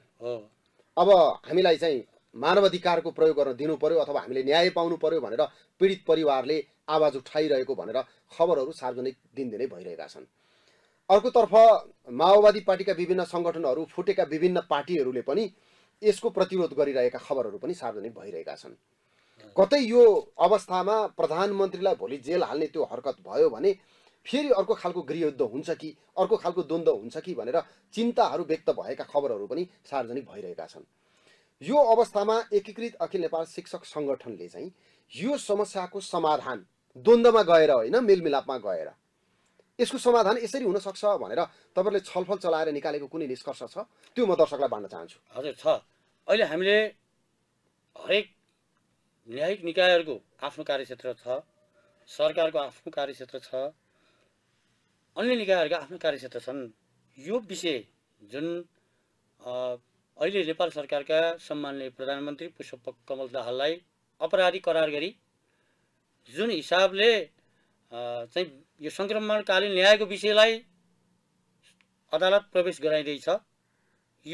अब हामीलाई चाहिँ मानव अधिकारको प्रयोग गर्न दिनु पर्यो अथवा हामीले न्याय पाउनु पर्यो भनेर पीडित परिवारले आवाज उठाइरहेको भनेर खबरहरू सार्वजनिक दिनदिनै भइरहेका छन् अर्कोतर्फ माओवादी पार्टीका विभिन्न सङ्गठनहरू फुटेका विभिन्न पार्टीहरूले पनि यसको प्रतिरोध गरिरहेका खबरहरू पनि सार्वजनिक भइरहेका छन् कतै यो अवस्थामा प्रधानमन्त्रीलाई भोलि जेल हाल्ने त्यो हरकत भयो भने फेरि अर्को खालको गृहयुद्ध हुन्छ कि अर्को खालको द्वन्द्व हुन्छ कि भनेर चिन्ताहरू व्यक्त भएका खबरहरू पनि सार्वजनिक भइरहेका छन् यो अवस्थामा एकीकृत अखिल नेपाल शिक्षक सङ्गठनले चाहिँ यो समस्याको समाधान द्वन्द्वमा गएर होइन मेलमिलापमा गएर यसको समाधान यसरी हुनसक्छ भनेर तपाईँहरूले छलफल चलाएर निकालेको कुनै निष्कर्ष छ त्यो म दर्शकलाई भन्न चाहन्छु हजुर छ अहिले हामीले हरेक न्यायिक निकायहरूको आफ्नो कार्यक्षेत्र छ सरकारको आफ्नो कार्यक्षेत्र छ अन्य निकायहरूको आफ्नो कार्यक्षेत्र छन् यो विषय जुन अहिले नेपाल सरकारका सम्माननीय प्रधानमन्त्री पुष्प कमल दाहाललाई अपराधी करार गरी जुन हिसाबले चाहिँ यो सङ्क्रमणकालीन न्यायको विषयलाई अदालत प्रवेश गराइँदैछ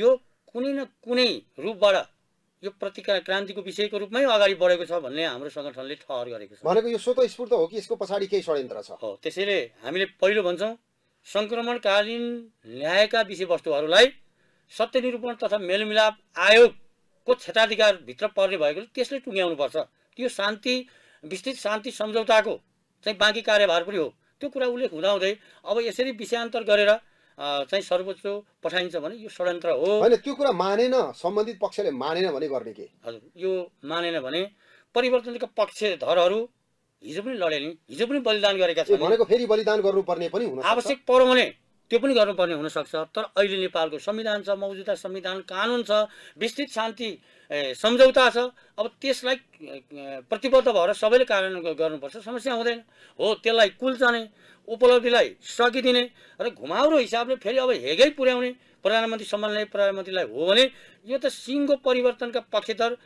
यो कुनै न कुनै रूपबाट यो प्रतिका क्रान्तिको विषयको रूपमै अगाडि बढेको छ भन्ने हाम्रो सङ्गठनले ठहर गरेको छ भनेको यो स्वत स्फूर्त हो कि यसको पछाडि केही षड्यन्त्र छ हो त्यसैले हामीले पहिलो भन्छौँ सङ्क्रमणकालीन ल्याएका विषयवस्तुहरूलाई सत्यनिरूपण तथा मेलमिलाप आयोगको क्षेत्राधिकारभित्र पर्ने भएकोले त्यसले टुङ्ग्याउनुपर्छ त्यो शान्ति विस्तृत शान्ति सम्झौताको चाहिँ बाँकी कार्यभार पनि हो त्यो कुरा उल्लेख हुँदाहुँदै अब यसरी विषयान्तर गरेर चाहिँ सर्वोच्च पठाइन्छ भने यो षड्यन्त्र हो होइन त्यो कुरा मानेन सम्बन्धित पक्षले मानेन भने गर्ने के हजुर यो मानेन भने परिवर्तनका पक्षधरहरू हिजो पनि लडे नि हिजो पनि बलिदान गरेका छन् भनेको फेरि बलिदान गर्नुपर्ने पनि आवश्यक पर्यो भने त्यो पनि गर्नुपर्ने हुनसक्छ तर अहिले नेपालको संविधान छ मौजुदा संविधान कानुन छ विस्तृत शान्ति सम्झौता छ अब त्यसलाई प्रतिबद्ध भएर सबैले कार्यान्वयन गर्नुपर्छ समस्या हुँदैन हो त्यसलाई कुल्चने उपलब्धिलाई सकिदिने र घुमाउरो हिसाबले फेरि अब हेगै पुर्याउने प्रधानमन्त्री सम्हाल्ने प्रधानमन्त्रीलाई हो भने यो त सिङ्गो परिवर्तनका पक्षधर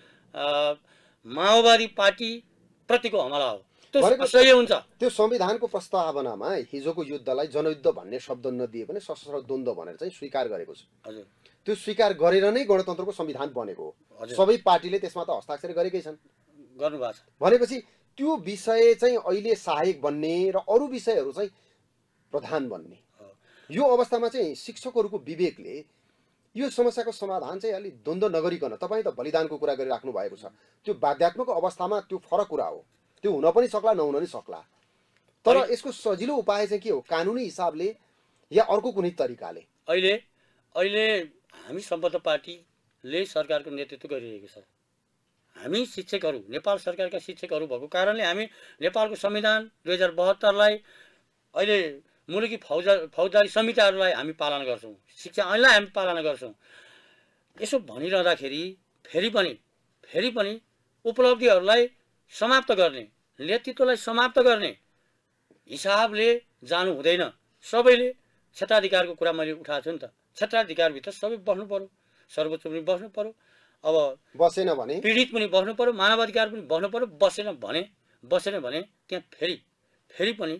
माओवादी पार्टीप्रतिको हमला हो हुन्छ त्यो संविधानको प्रस्तावनामा हिजोको युद्धलाई जनयुद्ध भन्ने शब्द नदिए पनि सशस्त्र द्वन्द्व भनेर चाहिँ स्वीकार गरेको छ त्यो स्वीकार गरेर नै गणतन्त्रको संविधान बनेको हो सबै पार्टीले त्यसमा त हस्ताक्षर गरेकै छन् गर्नुभएको छ भनेपछि त्यो विषय चाहिँ अहिले सहायक बन्ने र अरू विषयहरू चाहिँ प्रधान बन्ने यो अवस्थामा चाहिँ शिक्षकहरूको विवेकले यो समस्याको समाधान चाहिँ अलिक द्वन्द्व नगरिकन तपाईँ त बलिदानको कुरा गरिराख्नु भएको छ त्यो बाध्यात्मक अवस्थामा त्यो फरक कुरा हो त्यो हुन पनि सक्ला नहुन पनि सक्ला तर यसको सजिलो उपाय चाहिँ के हो कानुनी हिसाबले या अर्को कुनै तरिकाले अहिले अहिले हामी सम्बद्ध पार्टीले सरकारको नेतृत्व गरिरहेको छ हामी शिक्षकहरू नेपाल सरकारका शिक्षकहरू भएको कारणले हामी नेपालको संविधान दुई हजार बहत्तरलाई अहिले मुलुकी फौजा फौजदारी संहिताहरूलाई हामी पालन गर्छौँ शिक्षा ऐनलाई हामी पालना गर्छौँ यसो भनिरहँदाखेरि फेरि पनि फेरि पनि उपलब्धिहरूलाई समाप्त गर्ने नेतृत्वलाई समाप्त गर्ने हिसाबले जानु हुँदैन सबैले क्षेत्राधिकारको कुरा मैले उठाएको छु नि त क्षेत्राधिकारभित्र सबै बस्नु पऱ्यो सर्वोच्च पनि बस्नु पऱ्यो अब बसेन भने पीडित पनि बस्नु पऱ्यो मानवाधिकार पनि बस्नु पऱ्यो बसेन भने बसेन भने त्यहाँ फेरि फेरि पनि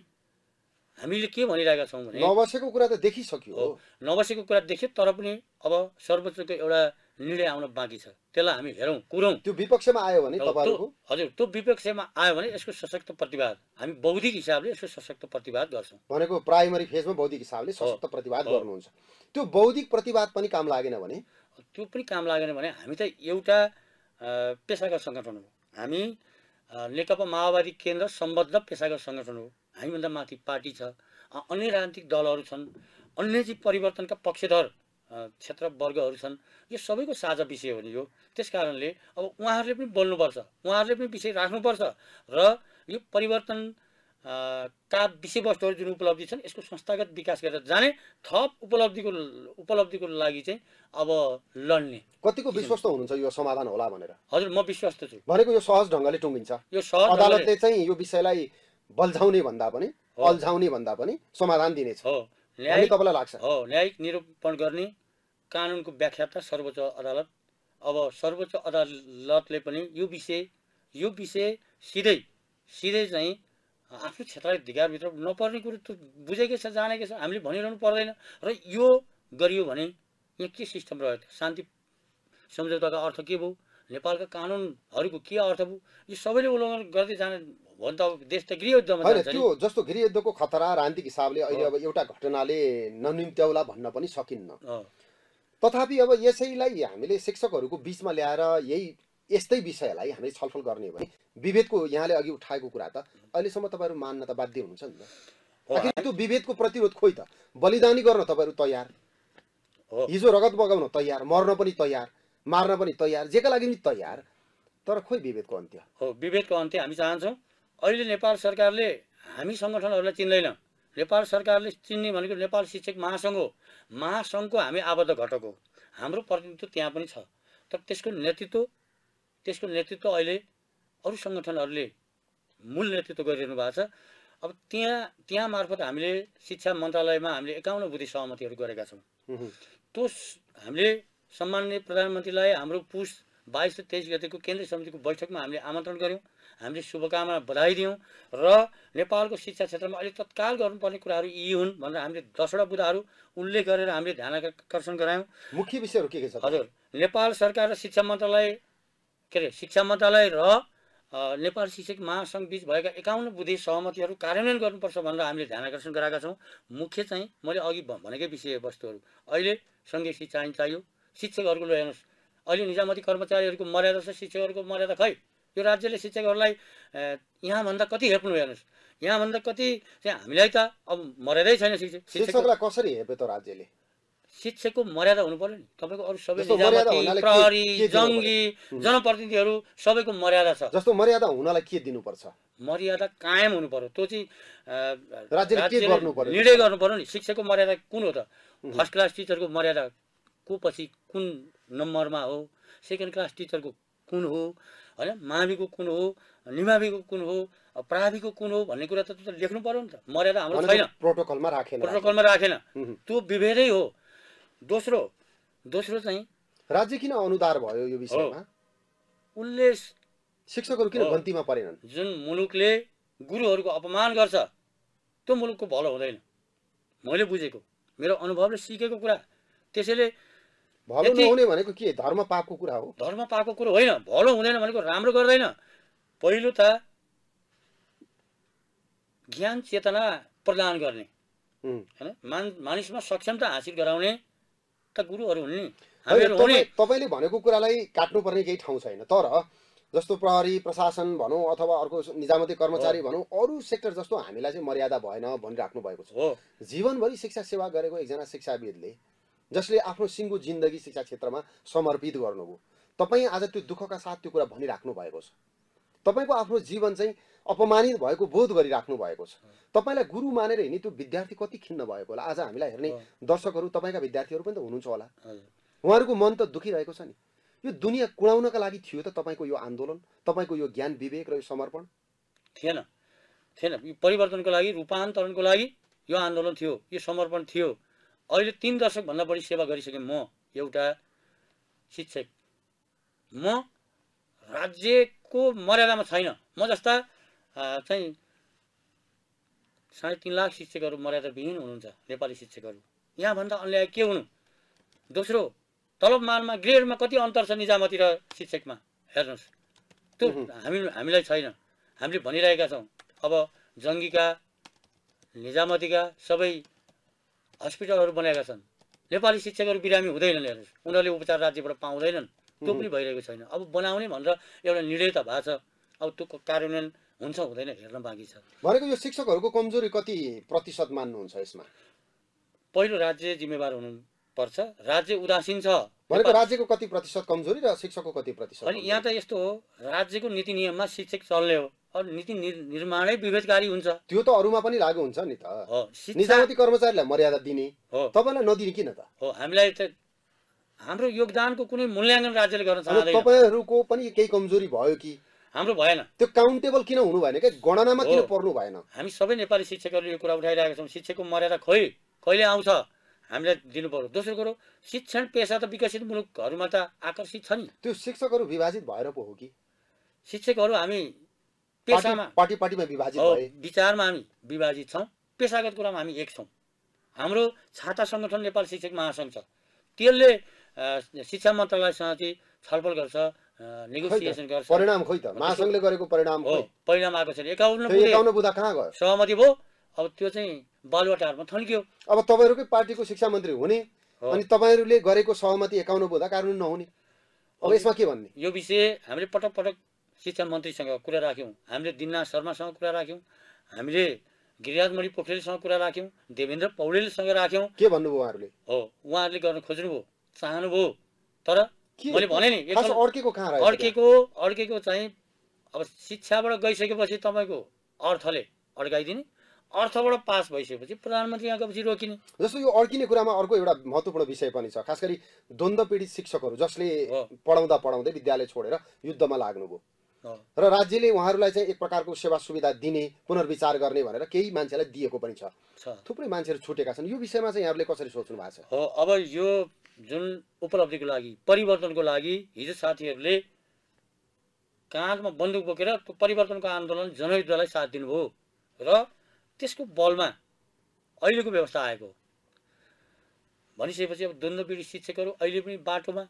हामीले के भनिरहेका छौँ भने नबसेको कुरा त देखिसक्यो नबसेको कुरा देखियो तर पनि अब सर्वोच्चको एउटा निर्णय आउन बाँकी छ त्यसलाई हामी हेरौँ कुरौँ त्यो विपक्षमा आयो भने हजुर त्यो विपक्षमा आयो भने यसको सशक्त प्रतिवाद हामी बौद्धिक हिसाबले यसको सशक्त प्रतिवाद गर्छौँ भनेको प्राइमरी फेजमा बौद्धिक हिसाबले सशक्त प्रतिवाद गर्नुहुन्छ त्यो बौद्धिक प्रतिवाद पनि काम लागेन भने त्यो पनि काम लागेन भने हामी त एउटा पेसागर सङ्गठन हो हामी नेकपा माओवादी केन्द्र सम्बद्ध पेसागर सङ्गठन हो हामीभन्दा माथि पार्टी छ अन्य राजनीतिक दलहरू छन् अन्य चाहिँ परिवर्तनका पक्षधर क्षेत्र वर्गहरू छन् यो सबैको साझा विषय हो नि यो त्यस कारणले अब उहाँहरूले पनि बोल्नुपर्छ उहाँहरूले पनि विषय राख्नुपर्छ र यो परिवर्तन का विषयवस्तुहरू जुन उपलब्धि छन् यसको संस्थागत विकास गरेर जाने थप उपलब्धिको उपलब्धिको लागि चाहिँ अब लड्ने कतिको विश्वस्त हुनुहुन्छ यो समाधान होला भनेर हजुर म विश्वस्त छु भनेको यो सहज ढङ्गले टुङ्गिन्छ यो सहज अदालतले चाहिँ यो विषयलाई बल्झाउने भन्दा पनि अल्झाउने भन्दा पनि समाधान दिनेछ हो न्यायिक तपाईँलाई लाग्छ हो न्यायिक निरूपण गर्ने कानुनको व्याख्याता सर्वोच्च अदालत अब सर्वोच्च अदालतले पनि यो विषय यो विषय सिधै सिधै चाहिँ आफ्नो क्षेत्रलाई अधिकारभित्र नपर्ने कुरो त बुझेकै छ जानेकै छ हामीले भनिरहनु पर्दैन र यो गरियो भने यहाँ के सिस्टम रह्यो शान्ति सम्झौताको अर्थ के भयो नेपालका कानुनहरूको के अर्थ भयो यो सबैले उल्लङ्घन गर्दै जाने हो त अब देश त गृहयुद्धमा होइन त्यो जस्तो गृहयुद्धको खतरा राजनीतिक हिसाबले अहिले अब एउटा घटनाले ननिम्त्याउला भन्न पनि सकिन्न तथापि अब यसैलाई हामीले शिक्षकहरूको बिचमा ल्याएर यही यस्तै विषयलाई हामीले छलफल गर्ने हो भने विभेदको यहाँले अघि उठाएको कुरा त अहिलेसम्म तपाईँहरू मान्न त बाध्य हुनुहुन्छ नि त त्यो विभेदको प्रतिरोध खोइ त बलिदानी गर्न तपाईँहरू तयार हिजो रगत बगाउन तयार मर्न पनि तयार मार्न पनि तयार जेका लागि पनि तयार तर खोइ विभेदको अन्त्य हो विभेदको अन्त्य हामी चाहन्छौँ अहिले नेपाल सरकारले हामी सङ्गठनहरूलाई चिन्दैन नेपाल सरकारले चिन्ने भनेको नेपाल शिक्षक महासङ्घ हो महासङ्घको हामी आबद्ध घटक हो हाम्रो प्रतिनिधित्व त्यहाँ पनि छ तर त्यसको नेतृत्व त्यसको नेतृत्व अहिले अरू सङ्गठनहरूले मूल नेतृत्व गरिरहनु भएको छ अब त्यहाँ त्यहाँ मार्फत हामीले शिक्षा मन्त्रालयमा हामीले एकाउन्न बुद्धि सहमतिहरू गरेका छौँ त्यो हामीले सम्मान्य प्रधानमन्त्रीलाई हाम्रो पुस बाइस र तेइस गतिको केन्द्रीय समितिको बैठकमा हामीले आमन्त्रण गऱ्यौँ हामीले शुभकामना बधाई र नेपालको शिक्षा क्षेत्रमा अहिले तत्काल गर्नुपर्ने कुराहरू यी हुन् भनेर हामीले दसवटा बुधाहरू उल्लेख गरेर हामीले ध्यान आकर्षण गरायौँ मुख्य विषयहरू के के छ हजुर नेपाल सरकार र शिक्षा मन्त्रालय के अरे शिक्षा मन्त्रालय र नेपाल शिक्षक महासङ्घ बिच भएका एकाउन्न बुद्धि सहमतिहरू कार्यान्वयन गर्नुपर्छ भनेर हामीले ध्यान आकर्षण गराएका छौँ मुख्य चाहिँ मैले अघि भनेकै विषयवस्तुहरू अहिले सङ्घीय शिक्षा चाहियो शिक्षकहरूको ल हेर्नुहोस् अहिले निजामती कर्मचारीहरूको मर्यादा छ शिक्षकहरूको मर्यादा खै यो राज्यले शिक्षकहरूलाई यहाँभन्दा कति हेप्नु हेर्नुहोस् यहाँभन्दा कति चाहिँ हामीलाई त अब मर्यादै छैन शिक्षक शिक्षकलाई कसरी हेप्यो त राज्यले शिक्षकको मर्यादा हुनु पर्यो नि तपाईँको अरू सबै प्रहरी जङ्गी जनप्रतिनिधिहरू सबैको मर्यादा छ जस्तो मर्यादा हुनलाई के दिनुपर्छ मर्यादा कायम हुनु पर्यो त्यो चाहिँ राज्यले निर्णय गर्नु पर्यो नि शिक्षकको मर्यादा कुन हो त फर्स्ट क्लास टिचरको मर्यादा को पछि कुन नम्बरमा हो सेकेन्ड क्लास टिचरको कुन हो होइन माविको कुन हो निमाविको कुन हो प्राविको कुन हो भन्ने कुरा त त्यो लेख्नु पऱ्यो नि त मर्यादा हाम्रो छैन प्रोटोकलमा राखेन प्रोटोकलमा राखेन त्यो विभेदै हो दोस्रो दोस्रो चाहिँ राज्य किन अनुदार भयो यो विषयमा उनले शिक्षकहरू किन गन्तीमा परेनन् जुन मुलुकले गुरुहरूको अपमान गर्छ त्यो मुलुकको भलो हुँदैन मैले बुझेको मेरो अनुभवले सिकेको कुरा त्यसैले भलो नहुने भनेको के धर्म पापको कुरा हो धर्म पापको कुरो होइन भलो हुँदैन भनेको राम्रो गर्दैन पहिलो त ज्ञान चेतना प्रदान गर्ने होइन मान मानिसमा सक्षमता हासिल गराउने त गुरुहरू हुन् नि तपाईँले भनेको कुरालाई काट्नुपर्ने केही ठाउँ छैन तर जस्तो प्रहरी प्रशासन भनौँ अथवा अर्को निजामती कर्मचारी भनौँ अरू सेक्टर जस्तो हामीलाई चाहिँ मर्यादा भएन भनिराख्नु भएको छ जीवनभरि शिक्षा सेवा गरेको एकजना शिक्षाविदले जसले आफ्नो सिङ्गो जिन्दगी शिक्षा क्षेत्रमा समर्पित गर्नुभयो तपाईँ आज त्यो दुःखका साथ त्यो कुरा भनिराख्नु भएको छ तपाईँको आफ्नो जीवन चाहिँ अपमानित भएको बोध गरिराख्नु भएको छ तपाईँलाई गुरु मानेर हिँड्ने त्यो विद्यार्थी कति खिन्न भएको होला आज हामीलाई हेर्ने दर्शकहरू तपाईँका विद्यार्थीहरू पनि त हुनुहुन्छ होला उहाँहरूको मन त दुखिरहेको छ नि यो दुनियाँ कुडाउनका लागि थियो त तपाईँको यो आन्दोलन तपाईँको यो ज्ञान विवेक र यो समर्पण थिएन थिएन यो परिवर्तनको लागि रूपान्तरणको लागि यो आन्दोलन थियो यो समर्पण थियो अहिले तिन दशकभन्दा बढी सेवा गरिसकेँ म एउटा शिक्षक म राज्यको मर्यादामा छैन म जस्ता चाहिँ साढे तिन लाख शिक्षकहरू मर्यादाविहीन हुनुहुन्छ नेपाली शिक्षकहरू यहाँभन्दा अन्याय के हुनु दोस्रो तलबमानमा ग्रेडमा कति अन्तर छ निजामती र शिक्षकमा हेर्नुहोस् त्यो हामी हामीलाई छैन हामीले भनिरहेका छौँ अब जङ्गीका निजामतीका सबै हस्पिटलहरू बनाएका छन् नेपाली शिक्षकहरू बिरामी हुँदैनन् हेर्नुहोस् उनीहरूले उपचार राज्यबाट पाउँदैनन् त्यो पनि भइरहेको छैन अब बनाउने भनेर एउटा निर्णय त भएको छ अब त्यो कार्यान्वयन हुन्छ हुँदैन हेर्न बाँकी छ भनेको यो शिक्षकहरूको कमजोरी कति प्रतिशत मान्नुहुन्छ यसमा पहिलो राज्य जिम्मेवार हुनुपर्छ राज्य उदासीन छ भनेको राज्यको कति प्रतिशत कमजोरी र शिक्षकको कति प्रतिशत अनि यहाँ त यस्तो हो राज्यको नीति नियममा शिक्षक चल्ने हो अरू नीति निर्माणै विभेदकारी हुन्छ त्यो त अरूमा पनि लागु हुन्छ नि त निजामती कर्मचारीलाई मर्यादा दिने हो तपाईँलाई नदिने किन त हो हामीलाई त हाम्रो योगदानको कुनै मूल्याङ्कन राज्यले गर्न चाहँदैन तपाईँहरूको पनि केही कमजोरी भयो कि हाम्रो भएन त्यो काउन्टेबल किन हुनु भएन क्या गणनामा किन पर्नु भएन हामी सबै नेपाली शिक्षकहरूले यो कुरा उठाइरहेका छौँ शिक्षकको मर्यादा खोइ कहिले आउँछ हामीलाई दिनु पर्यो दोस्रो कुरो शिक्षण पेसा त विकसित मुलुकहरूमा त आकर्षित छ नि त्यो शिक्षकहरू विभाजित भएर पो हो कि शिक्षकहरू हामी पेसामा पार्टी पार्टीमा विभाजित विचारमा हामी विभाजित छौँ पेसागत कुरामा हामी एक छौँ हाम्रो छाता सङ्गठन नेपाल शिक्षक महासङ्घ छ त्यसले शिक्षा मन्त्रालयसँग चाहिँ छलफल गर्छ नेगोसिएसन गर्छ परिणाम खोइ त महासङ्घले गरेको परिणाम हो परिणाम आएको छैन एकाउन्न बुझा कहाँ गयो सहमति भयो अब त्यो चाहिँ बालुवाटारमा थन्कियो अब तपाईँहरूकै पार्टीको शिक्षा मन्त्री हुने अनि तपाईँहरूले गरेको सहमति एकाउन्न बुधा कारण नहुने अब यसमा के भन्ने यो विषय हामीले पटक पटक शिक्षा मन्त्रीसँग कुरा राख्यौँ हामीले दिननाथ शर्मासँग कुरा राख्यौँ हामीले गिरिराजमणि पोखरेलसँग कुरा राख्यौँ देवेन्द्र पौडेलसँग राख्यौँ के भन्नुभयो उहाँहरूले हो उहाँहरूले गर्न खोज्नुभयो चाहनुभयो तर मैले भने नि अड्केको अड्केको अड्केको चाहिँ अब शिक्षाबाट गइसकेपछि तपाईँको अर्थले अड्काइदिने अर्थबाट पास भइसकेपछि प्रधानमन्त्री पछि रोकिने जस्तो यो अड्किने कुरामा अर्को एउटा महत्त्वपूर्ण विषय पनि छ खास गरी द्वन्द्व पीडित शिक्षकहरू जसले पढाउँदा पढाउँदै विद्यालय छोडेर युद्धमा लाग्नुभयो र राज्यले उहाँहरूलाई चाहिँ एक प्रकारको सेवा सुविधा दिने पुनर्विचार गर्ने भनेर केही मान्छेलाई दिएको पनि छ थुप्रै मान्छेहरू छुटेका छन् यो विषयमा चाहिँ यहाँहरूले कसरी सोच्नु भएको छ हो अब यो जुन उपलब्धिको लागि परिवर्तनको लागि हिजो साथीहरूले काँधमा बन्दुक बोकेर त्यो परिवर्तनको आन्दोलन जनयुद्धलाई साथ दिनुभयो र त्यसको बलमा अहिलेको व्यवस्था आएको भनिसकेपछि अब द्वन्द्वपीडित शिक्षकहरू अहिले पनि बाटोमा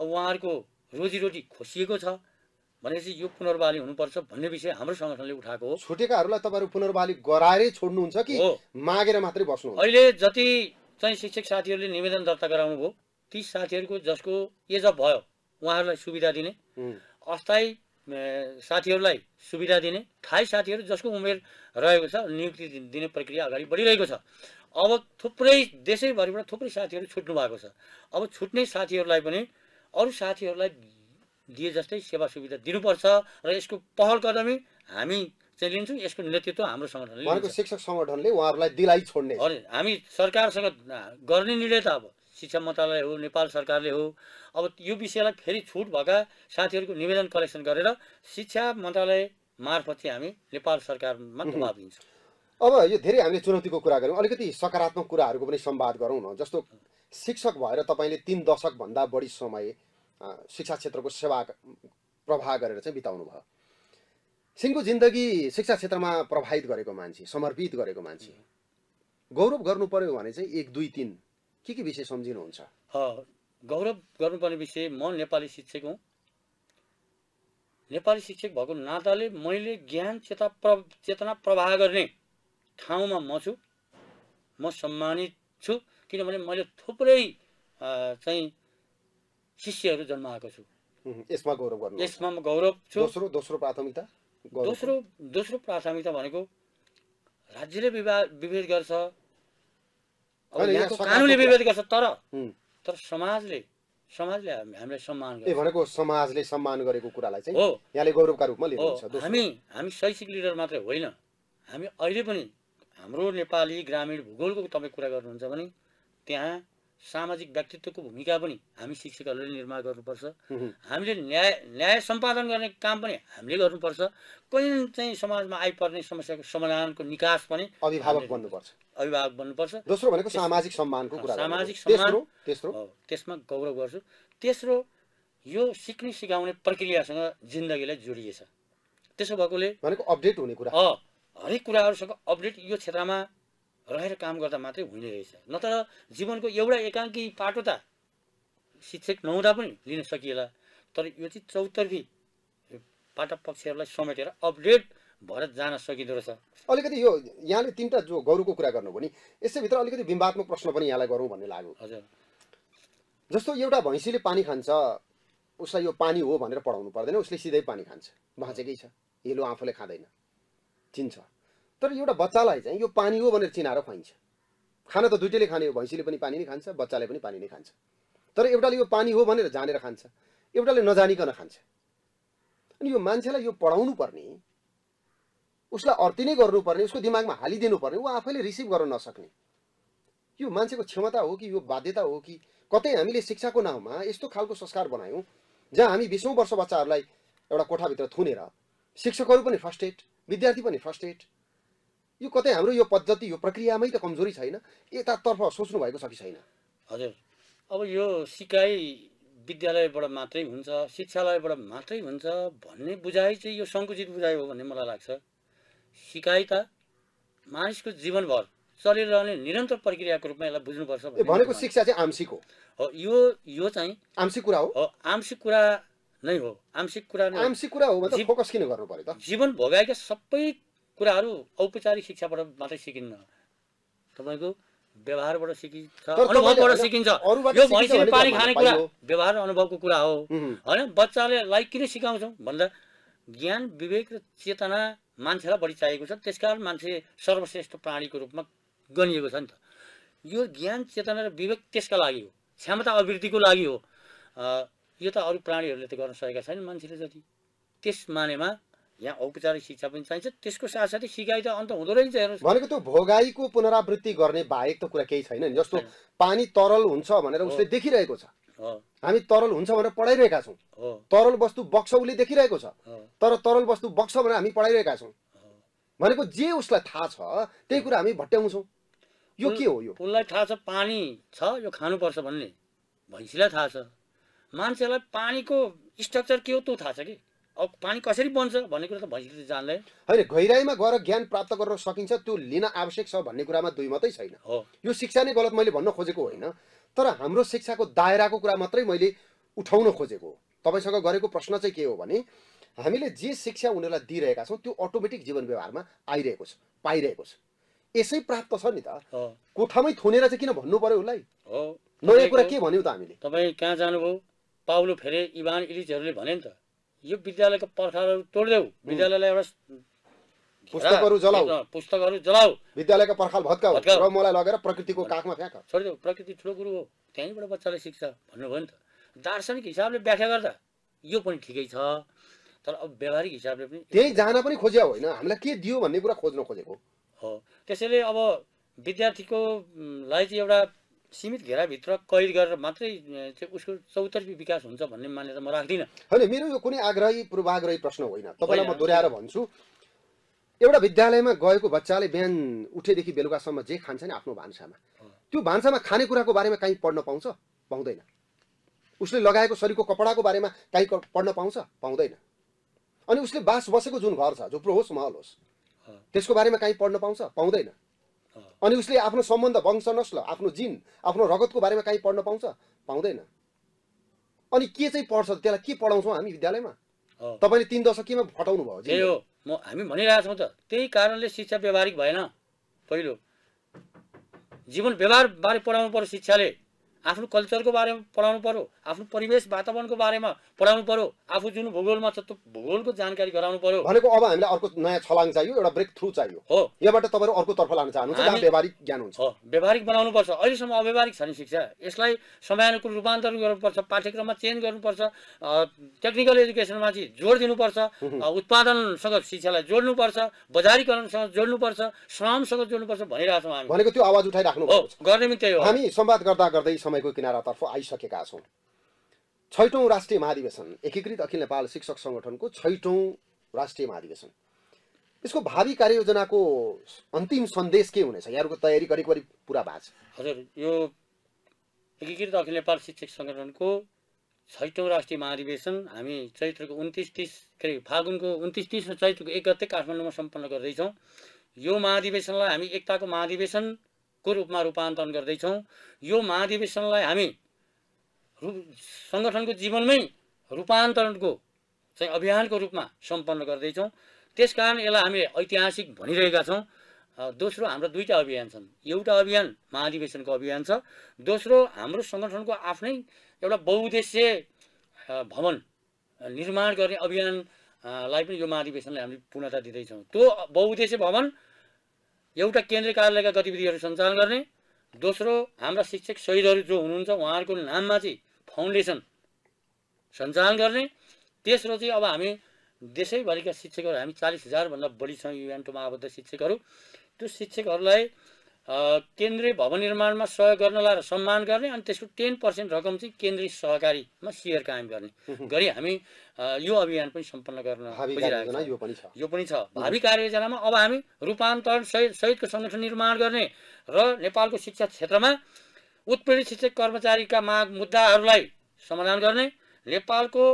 अब उहाँहरूको रोजीरोटी खोसिएको छ भनेपछि यो पुनर्वाली हुनुपर्छ भन्ने विषय हाम्रो सङ्गठनले उठाएको हो छुटेकाहरूलाई तपाईँहरू पुनर्वाली गराएरै छोड्नुहुन्छ कि मागेर मात्रै बस्नु अहिले जति चाहिँ शिक्षक साथीहरूले निवेदन दर्ता गराउनु भयो ती साथीहरूको जसको एज अफ भयो उहाँहरूलाई सुविधा दिने अस्थायी साथीहरूलाई सुविधा दिने थायी साथीहरू जसको उमेर रहेको छ नियुक्ति दिने प्रक्रिया अगाडि बढिरहेको छ अब थुप्रै देशैभरिबाट थुप्रै साथीहरू छुट्नु भएको छ अब छुट्ने साथीहरूलाई पनि अरू साथीहरूलाई दिए जस्तै सेवा सुविधा दिनुपर्छ र यसको पहल कदमी हामी चाहिँ लिन्छौँ यसको नेतृत्व हाम्रो सङ्गठनले शिक्षक सङ्गठनले उहाँहरूलाई दिलाइ छोड्ने हामी सरकारसँग गर्ने निर्णय त अब शिक्षा मन्त्रालय हो नेपाल सरकारले हो अब यो विषयलाई फेरि छुट भएका साथीहरूको निवेदन कलेक्सन गरेर शिक्षा मन्त्रालय मार्फत चाहिँ हामी नेपाल सरकारमा दबाब दिन्छौँ अब यो धेरै हामीले चुनौतीको कुरा गऱ्यौँ अलिकति सकारात्मक कुराहरूको पनि संवाद गरौँ न जस्तो शिक्षक भएर तपाईँले तिन दशकभन्दा बढी समय शिक्षा क्षेत्रको सेवा प्रवाह गरेर चाहिँ बिताउनु भयो सिंहको जिन्दगी शिक्षा क्षेत्रमा प्रभावित गरेको मान्छे समर्पित गरेको मान्छे गौरव गर्नु पर्यो भने चाहिँ एक दुई तिन के के विषय सम्झिनुहुन्छ गौरव गर्नुपर्ने विषय म नेपाली शिक्षक हुँ नेपाली शिक्षक भएको नाताले मैले ज्ञान चेता प्र चेतना प्रवाह गर्ने ठाउँमा म छु म सम्मानित छु किनभने मैले थुप्रै चाहिँ शिष्यहरू जन्माएको छु यसमा गौरव गर्नु यसमा म गौरव छु दोस्रो दोस्रो प्राथमिकता दोस्रो दोस्रो प्राथमिकता भनेको राज्यले विवाद विभेद गर्छ कानुनले विभेद गर्छ तर तर समाजले समाजले हामीलाई सम्मान गर्छ भनेको समाजले सम्मान गरेको कुरालाई चाहिँ हो यहाँले गौरवका रूपमा लिनुहुन्छ हामी हामी शैक्षिक लिडर मात्रै होइन हामी अहिले पनि हाम्रो नेपाली ग्रामीण भूगोलको तपाईँ कुरा गर्नुहुन्छ भने त्यहाँ सामाजिक व्यक्तित्वको भूमिका पनि हामी शिक्षकहरूले निर्माण गर्नुपर्छ हामीले न्याय न्याय सम्पादन गर्ने काम पनि हामीले गर्नुपर्छ कहिले चाहिँ समाजमा आइपर्ने समस्याको समाधानको निकास पनि अभिभावक बन्नुपर्छ अभिभावक बन्नुपर्छ दोस्रो भनेको सामाजिक सम्मानको कुरा सामाजिक सम्मान तेस्रो त्यसमा गौरव गर्छु तेस्रो यो सिक्ने सिकाउने प्रक्रियासँग जिन्दगीलाई जोडिएछ त्यसो भएकोले भनेको अपडेट हुने कुरा हरेक कुराहरूसँग अपडेट यो क्षेत्रमा रहेर काम गर्दा मात्रै हुने रहेछ नत्र जीवनको एउटा एकाङ्की पाटो त शिक्षक नहुँदा पनि लिन सकिएला तर यो चाहिँ चौतर्फी पाटा पक्षहरूलाई समेटेर अपडेट भएर जान सकिँदो रहेछ अलिकति यो यहाँले तिनवटा जो गौरवको कुरा गर्नुभयो नि यसैभित्र अलिकति बिम्बात्मक प्रश्न पनि यहाँलाई गरौँ भन्ने लाग्यो हजुर जस्तो एउटा भैँसीले पानी खान्छ उसलाई यो पानी हो भनेर पढाउनु पर्दैन उसले सिधै पानी खान्छ बाँचेकै छ हिलो आफूले खाँदैन चिन्छ तर एउटा बच्चालाई चाहिँ यो पानी हो भनेर चिनाएर खुवाइन्छ खाना त दुइटैले खाने हो भैँसीले पनि पानी नै खान्छ बच्चाले पनि पानी नै खान्छ तर एउटाले यो पानी हो भनेर जानेर खान्छ एउटाले नजानिकन खान्छ अनि यो मान्छेलाई यो पढाउनु पर्ने उसलाई अर्थी नै गर्नुपर्ने उसको दिमागमा हालिदिनु पर्ने ऊ आफैले रिसिभ गर्न नसक्ने यो मान्छेको क्षमता हो कि यो बाध्यता हो कि कतै हामीले शिक्षाको नाउँमा यस्तो खालको संस्कार बनायौँ जहाँ हामी बिसौँ वर्ष बच्चाहरूलाई एउटा कोठाभित्र थुनेर शिक्षकहरू पनि फर्स्ट एड विद्यार्थी पनि फर्स्ट एड यो कतै हाम्रो यो पद्धति यो प्रक्रियामै त कमजोरी छैन यतातर्फ सोच्नु भएको छ कि छैन हजुर अब यो सिकाइ विद्यालयबाट मात्रै हुन्छ शिक्षालयबाट मात्रै हुन्छ भन्ने बुझाइ चाहिँ यो सङ्कुचित बुझाइ हो भन्ने मलाई लाग्छ सिकाइ त मानिसको जीवनभर चलिरहने निरन्तर प्रक्रियाको रूपमा यसलाई बुझ्नुपर्छ भनेको शिक्षा चाहिँ आंशिक हो हो यो यो चाहिँ आंशिक कुरा हो आंशिक कुरा नै हो आंशिक कुरा आंशिक कुरा हो फोकस किन गर्नु पर्यो त जीवन भोगाएका सबै कुराहरू औपचारिक शिक्षाबाट मात्रै सिकिन्न तपाईँको व्यवहारबाट सिकिन्छ अनुभवबाट सिकिन्छ यो भैँसीले पानी खाने कुरा व्यवहार अनुभवको कुरा हो होइन बच्चाले लाइक किन सिकाउँछौँ भन्दा ज्ञान विवेक र चेतना मान्छेलाई बढी चाहिएको छ त्यसकारण मान्छे सर्वश्रेष्ठ प्राणीको रूपमा गनिएको छ नि त यो ज्ञान चेतना र विवेक त्यसका लागि हो क्षमता अभिवृद्धिको लागि हो यो त अरू प्राणीहरूले त गर्न सकेका छैन मान्छेले जति त्यस मानेमा यहाँ औपचारिक शिक्षा पनि चाहिन्छ त्यसको साथसाथै सिकाइ त अन्त हुँदो रहेछ हेर्नुहोस् भनेको त्यो भोगाईको पुनरावृत्ति गर्ने बाहेक त कुरा केही छैन नि जस्तो पानी तरल हुन्छ भनेर उसले देखिरहेको छ हामी तरल हुन्छ भनेर पढाइरहेका छौँ तरल वस्तु बक्छ उसले देखिरहेको छ तर तरल वस्तु बक्छ भनेर हामी पढाइरहेका छौँ भनेको जे उसलाई थाहा छ त्यही कुरा हामी भट्याउँछौँ यो के हो यो उसलाई थाहा छ पानी छ यो खानुपर्छ भन्ने भैँसीलाई थाहा छ मान्छेलाई पानीको स्ट्रक्चर के हो त्यो थाहा छ कि अब पानी कसरी बन्छ भन्ने कुरा त भइसक्यो जान्दैन होइन गहिराईमा गएर ज्ञान प्राप्त गर्न सकिन्छ त्यो लिन आवश्यक छ भन्ने कुरामा दुई मात्रै छैन हो यो शिक्षा नै गलत मैले भन्न खोजेको होइन तर हाम्रो शिक्षाको दायराको कुरा मात्रै मैले उठाउन खोजेको तपाईँसँग गरेको प्रश्न चाहिँ के हो भने हामीले जे शिक्षा उनीहरूलाई दिइरहेका छौँ त्यो अटोमेटिक जीवन व्यवहारमा आइरहेको छ पाइरहेको छ यसै प्राप्त छ नि त कोठामै थुनेर चाहिँ किन भन्नु पर्यो उसलाई नयाँ कुरा के भन्यो त हामीले तपाईँ कहाँ जानुभयो पाउलो फेरि इभान इलिचहरूले भने नि त यो विद्यालयको पर्खालहरू तोडिदेऊ विद्यालयलाई एउटा पुस्तकहरू जलाऊ पुस्तकहरू जलाऊ विद्यालयको पर्खाल भत्काऊ र मलाई लगेर प्रकृतिको काखमा फ्याँक छोडिदेऊ प्रकृति ठुलो कुरो हो त्यहीँबाट बच्चालाई सिक्छ भन्नुभयो नि त दार्शनिक हिसाबले व्याख्या गर्दा यो पनि ठिकै छ तर अब व्यवहारिक हिसाबले पनि त्यही जान पनि खोज्या होइन हामीलाई के दियो भन्ने कुरा खोज्न खोजेको हो त्यसैले अब विद्यार्थीको लागि चाहिँ एउटा सीमित घेराभित्र कैद गरेर मात्रै उसको चौतर्फी विकास हुन्छ भन्ने मान्यता म राख्दिनँ होइन मेरो यो कुनै आग्रही पूर्वाग्रही प्रश्न होइन तपाईँलाई म दोहोऱ्याएर भन्छु एउटा विद्यालयमा गएको बच्चाले बिहान उठेदेखि बेलुकासम्म जे खान्छ नि आफ्नो भान्सामा त्यो भान्सामा खानेकुराको बारेमा काहीँ पढ्न पाउँछ पाउँदैन उसले लगाएको शरीरको कपडाको बारेमा काहीँ पढ्न पाउँछ पाउँदैन अनि उसले बास बसेको जुन घर छ जो प्रो होस् महल होस् त्यसको बारेमा काहीँ पढ्न पाउँछ पाउँदैन अनि उसले आफ्नो सम्बन्ध वंश नस्ल आफ्नो जिन आफ्नो रगतको बारेमा काहीँ पढ्न पाउँछ पाउँदैन अनि के चाहिँ पढ्छ त्यसलाई के पढाउँछौँ हामी विद्यालयमा तपाईँले तिन दशक केमा फटाउनु भयो त्यही हो म हामी भनिरहेको छौँ त त्यही कारणले शिक्षा व्यवहारिक भएन पहिलो जीवन व्यवहारबारे पढाउनु पर्यो शिक्षाले आफ्नो कल्चरको बारेमा पढाउनु पऱ्यो आफ्नो परिवेश वातावरणको बारेमा पढाउनु पऱ्यो आफू जुन भूगोलमा छ त्यो भूगोलको जानकारी गराउनु पऱ्यो भनेको अब हामीलाई अर्को नयाँ छलाङ चाहियो एउटा ब्रेक थ्रु चाहियो हो यहाँबाट तपाईँहरू अर्कोतर्फ लान चाहनुहुन्छ जहाँ व्यावहारिक ज्ञान हुन्छ व्यवहारिक बनाउनु बनाउनुपर्छ अहिलेसम्म अव्यवहारिक छ नि शिक्षा यसलाई समयानुकूल रूपान्तरण गर्नुपर्छ पाठ्यक्रममा चेन्ज गर्नुपर्छ टेक्निकल एजुकेसनमा चाहिँ जोड दिनुपर्छ उत्पादनसँग शिक्षालाई जोड्नुपर्छ बजारीकरणसँग जोड्नुपर्छ श्रमसँग जोड्नुपर्छ भनिरहेको छौँ हामी भनेको त्यो आवाज उठाइराख्नु हो गर्ने पनि त्यही हो हामी संवाद गर्दा गर्दै समय समयको किनारातर्फ आइसकेका छौँ छैटौँ राष्ट्रिय महाधिवेशन एकीकृत अखिल नेपाल शिक्षक सङ्गठनको छैटौँ राष्ट्रिय महाधिवेशन यसको भावी कार्ययोजनाको अन्तिम सन्देश के हुनेछ यहाँहरूको तयारी करिब करिब पुरा भएको छ हजुर यो एकीकृत अखिल नेपाल शिक्षक सङ्गठनको छैटौँ राष्ट्रिय महाधिवेशन हामी चैत्रको उन्तिस तिस के अरे फागुनको उन्तिस तिस र चैत्रको एक गते काठमाडौँमा सम्पन्न गर्दैछौँ यो महाधिवेशनलाई हामी एकताको महाधिवेशन को रूपमा रूपान्तरण गर्दैछौँ यो महाधिवेशनलाई हामी रू सङ्गठनको जीवनमै रूपान्तरणको चाहिँ अभियानको रूपमा सम्पन्न गर्दैछौँ त्यस कारण यसलाई हामी ऐतिहासिक भनिरहेका छौँ दोस्रो हाम्रो दुईवटा अभियान छन् एउटा अभियान महाधिवेशनको अभियान छ दोस्रो हाम्रो सङ्गठनको आफ्नै एउटा बहुद्देश्य भवन निर्माण गर्ने अभियानलाई पनि यो महाधिवेशनलाई हामी पूर्णता दिँदैछौँ त्यो बहुद्देश्य भवन एउटा केन्द्रीय कार्यालयका गतिविधिहरू सञ्चालन गर्ने दोस्रो हाम्रा शिक्षक शहीदहरू जो हुनुहुन्छ उहाँहरूको नाममा चाहिँ फाउन्डेसन सञ्चालन गर्ने तेस्रो चाहिँ अब हामी देशैभरिका शिक्षकहरू हामी चालिस हजारभन्दा बढी छौँ युएनटोमा आबद्ध शिक्षकहरू त्यो शिक्षकहरूलाई केन्द्रीय भवन निर्माणमा सहयोग गर्नलाई सम्मान गर्ने अनि त्यसको टेन पर्सेन्ट रकम चाहिँ केन्द्रीय सहकारीमा सेयर कायम गर्ने गरी हामी यो अभियान पनि सम्पन्न गर्न यो पनि छ भावी कार्ययोजनामा अब हामी रूपान्तरण सहित सहितको संगठन निर्माण गर्ने र नेपालको शिक्षा क्षेत्रमा उत्पीडित शिक्षक कर्मचारीका माग मुद्दाहरूलाई समाधान गर्ने नेपालको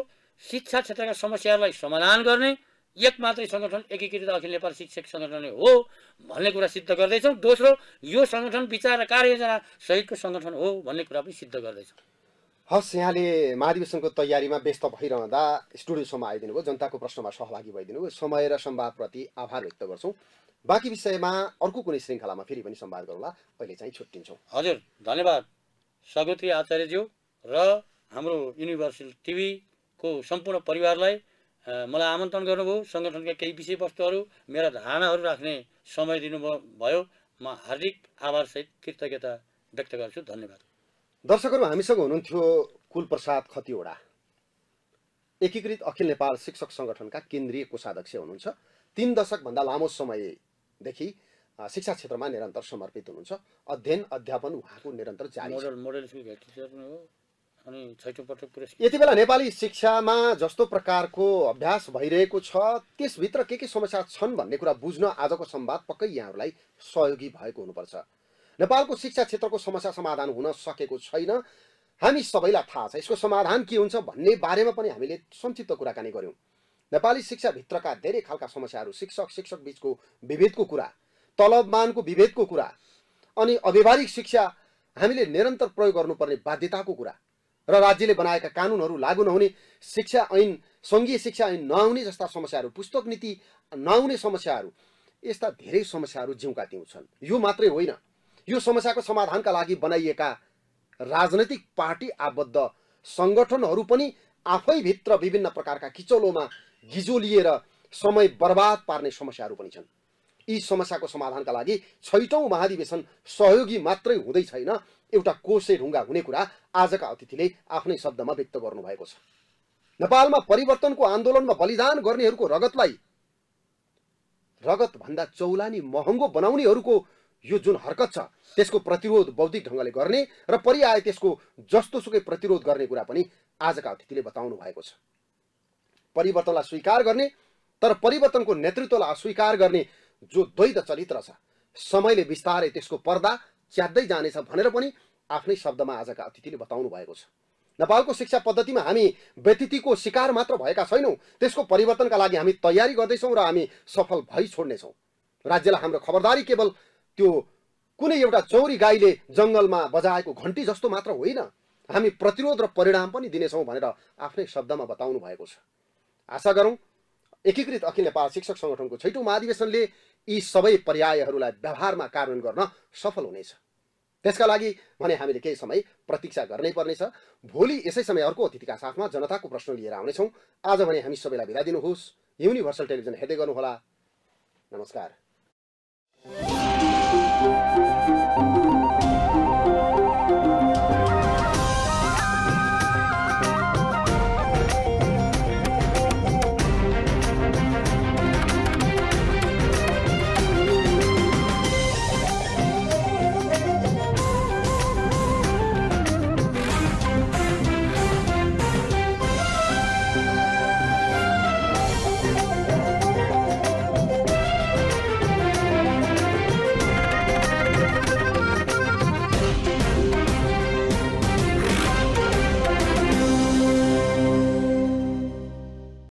शिक्षा क्षेत्रका समस्याहरूलाई समाधान गर्ने एक मात्रै सङ्गठन एकीकृत अखिल नेपाल शिक्षक सङ्गठन हो भन्ने कुरा सिद्ध गर्दैछौँ दोस्रो यो सङ्गठन विचार र कार्ययोजना सहितको सङ्गठन हो भन्ने कुरा पनि सिद्ध गर्दैछौँ हस् यहाँले महाधिवेशनको तयारीमा व्यस्त भइरहँदा स्टुडियोसम्म आइदिनु भयो जनताको प्रश्नमा सहभागी भइदिनु भयो समय र सम्वादप्रति आभार व्यक्त गर्छौँ बाँकी विषयमा अर्को कुनै श्रृङ्खलामा फेरि पनि सम्वाद गरौँला अहिले चाहिँ छुट्टिन्छौँ हजुर धन्यवाद सगोत्री आचार्यज्यू र हाम्रो युनिभर्सल टिभीको सम्पूर्ण परिवारलाई मलाई आमन्त्रण गर्नुभयो सङ्गठनका केही विषयवस्तुहरू मेरा धारणाहरू राख्ने समय दिनुभयो म हार्दिक आभारसहित कृतज्ञता व्यक्त गर्छु धन्यवाद दर्शकहरू हामीसँग हुनुहुन्थ्यो कुलप्रसाद खतिवडा एकीकृत अखिल नेपाल शिक्षक सङ्गठनका केन्द्रीय कोषाध्यक्ष हुनुहुन्छ तिन दशकभन्दा लामो समयदेखि शिक्षा क्षेत्रमा निरन्तर समर्पित हुनुहुन्छ अध्ययन अध्यापन उहाँको निरन्तर जारी मोडल मोडल अनि पटक पुरस्कार यति बेला नेपाली शिक्षामा जस्तो प्रकारको अभ्यास भइरहेको छ त्यसभित्र के के समस्या छन् भन्ने कुरा बुझ्न आजको संवाद पक्कै यहाँहरूलाई सहयोगी भएको हुनुपर्छ नेपालको शिक्षा क्षेत्रको समस्या समाधान हुन सकेको छैन हामी सबैलाई थाहा छ यसको समाधान के हुन्छ भन्ने बारेमा पनि हामीले संक्षिप्त कुराकानी गऱ्यौँ नेपाली शिक्षाभित्रका धेरै खालका समस्याहरू शिक्षक शिक्षक बिचको विभेदको कुरा तलबमानको विभेदको कुरा अनि अव्यवहारिक शिक्षा हामीले निरन्तर प्रयोग गर्नुपर्ने बाध्यताको कुरा र राज्यले बनाएका कानुनहरू लागू नहुने शिक्षा ऐन सङ्घीय शिक्षा ऐन नआउने जस्ता समस्याहरू पुस्तक नीति नआउने समस्याहरू यस्ता धेरै समस्याहरू जिउका तिउँ छन् यो मात्रै होइन यो समस्याको समाधानका लागि बनाइएका राजनैतिक पार्टी आबद्ध सङ्गठनहरू पनि आफैभित्र विभिन्न प्रकारका किचलोमा गिजोलिएर समय बर्बाद पार्ने समस्याहरू पनि छन् यी समस्याको समाधानका लागि छैटौँ महाधिवेशन सहयोगी मात्रै हुँदै छैन एउटा कोषै ढुङ्गा हुने कुरा आजका अतिथिले आफ्नै शब्दमा व्यक्त गर्नुभएको छ नेपालमा परिवर्तनको आन्दोलनमा बलिदान गर्नेहरूको रगतलाई रगतभन्दा चौलानी महँगो बनाउनेहरूको यो जुन हरकत छ त्यसको प्रतिरोध बौद्धिक ढङ्गले गर्ने र परिआए त्यसको जस्तो जस्तोसुकै प्रतिरोध गर्ने कुरा पनि आजका अतिथिले बताउनु भएको छ परिवर्तनलाई स्वीकार गर्ने तर परिवर्तनको नेतृत्वलाई अस्वीकार गर्ने जो द्वैध चरित्र छ समयले बिस्तारै त्यसको पर्दा च्यात्दै जानेछ भनेर पनि आफ्नै शब्दमा आजका अतिथिले बताउनु भएको छ नेपालको शिक्षा पद्धतिमा हामी व्यतिथिको शिकार मात्र भएका छैनौँ त्यसको परिवर्तनका लागि हामी तयारी गर्दैछौँ र हामी सफल भइ छोड्नेछौँ राज्यलाई हाम्रो खबरदारी केवल त्यो कुनै एउटा चौरी गाईले जङ्गलमा बजाएको घन्टी जस्तो मात्र होइन हामी प्रतिरोध र परिणाम पनि दिनेछौँ भनेर आफ्नै शब्दमा बताउनु भएको छ आशा गरौँ एकीकृत अखिल नेपाल शिक्षक सङ्गठनको छैटौँ महाधिवेशनले यी सबै पर्यायहरूलाई व्यवहारमा कार्यान्वयन गर्न सफल हुनेछ त्यसका लागि भने हामीले केही समय प्रतीक्षा गर्नै पर्नेछ भोलि यसै समय अर्को अतिथिका साथमा जनताको प्रश्न लिएर आउनेछौँ आज भने हामी सबैलाई बिदा दिनुहोस् युनिभर्सल टेलिभिजन हेर्दै गर्नुहोला नमस्कार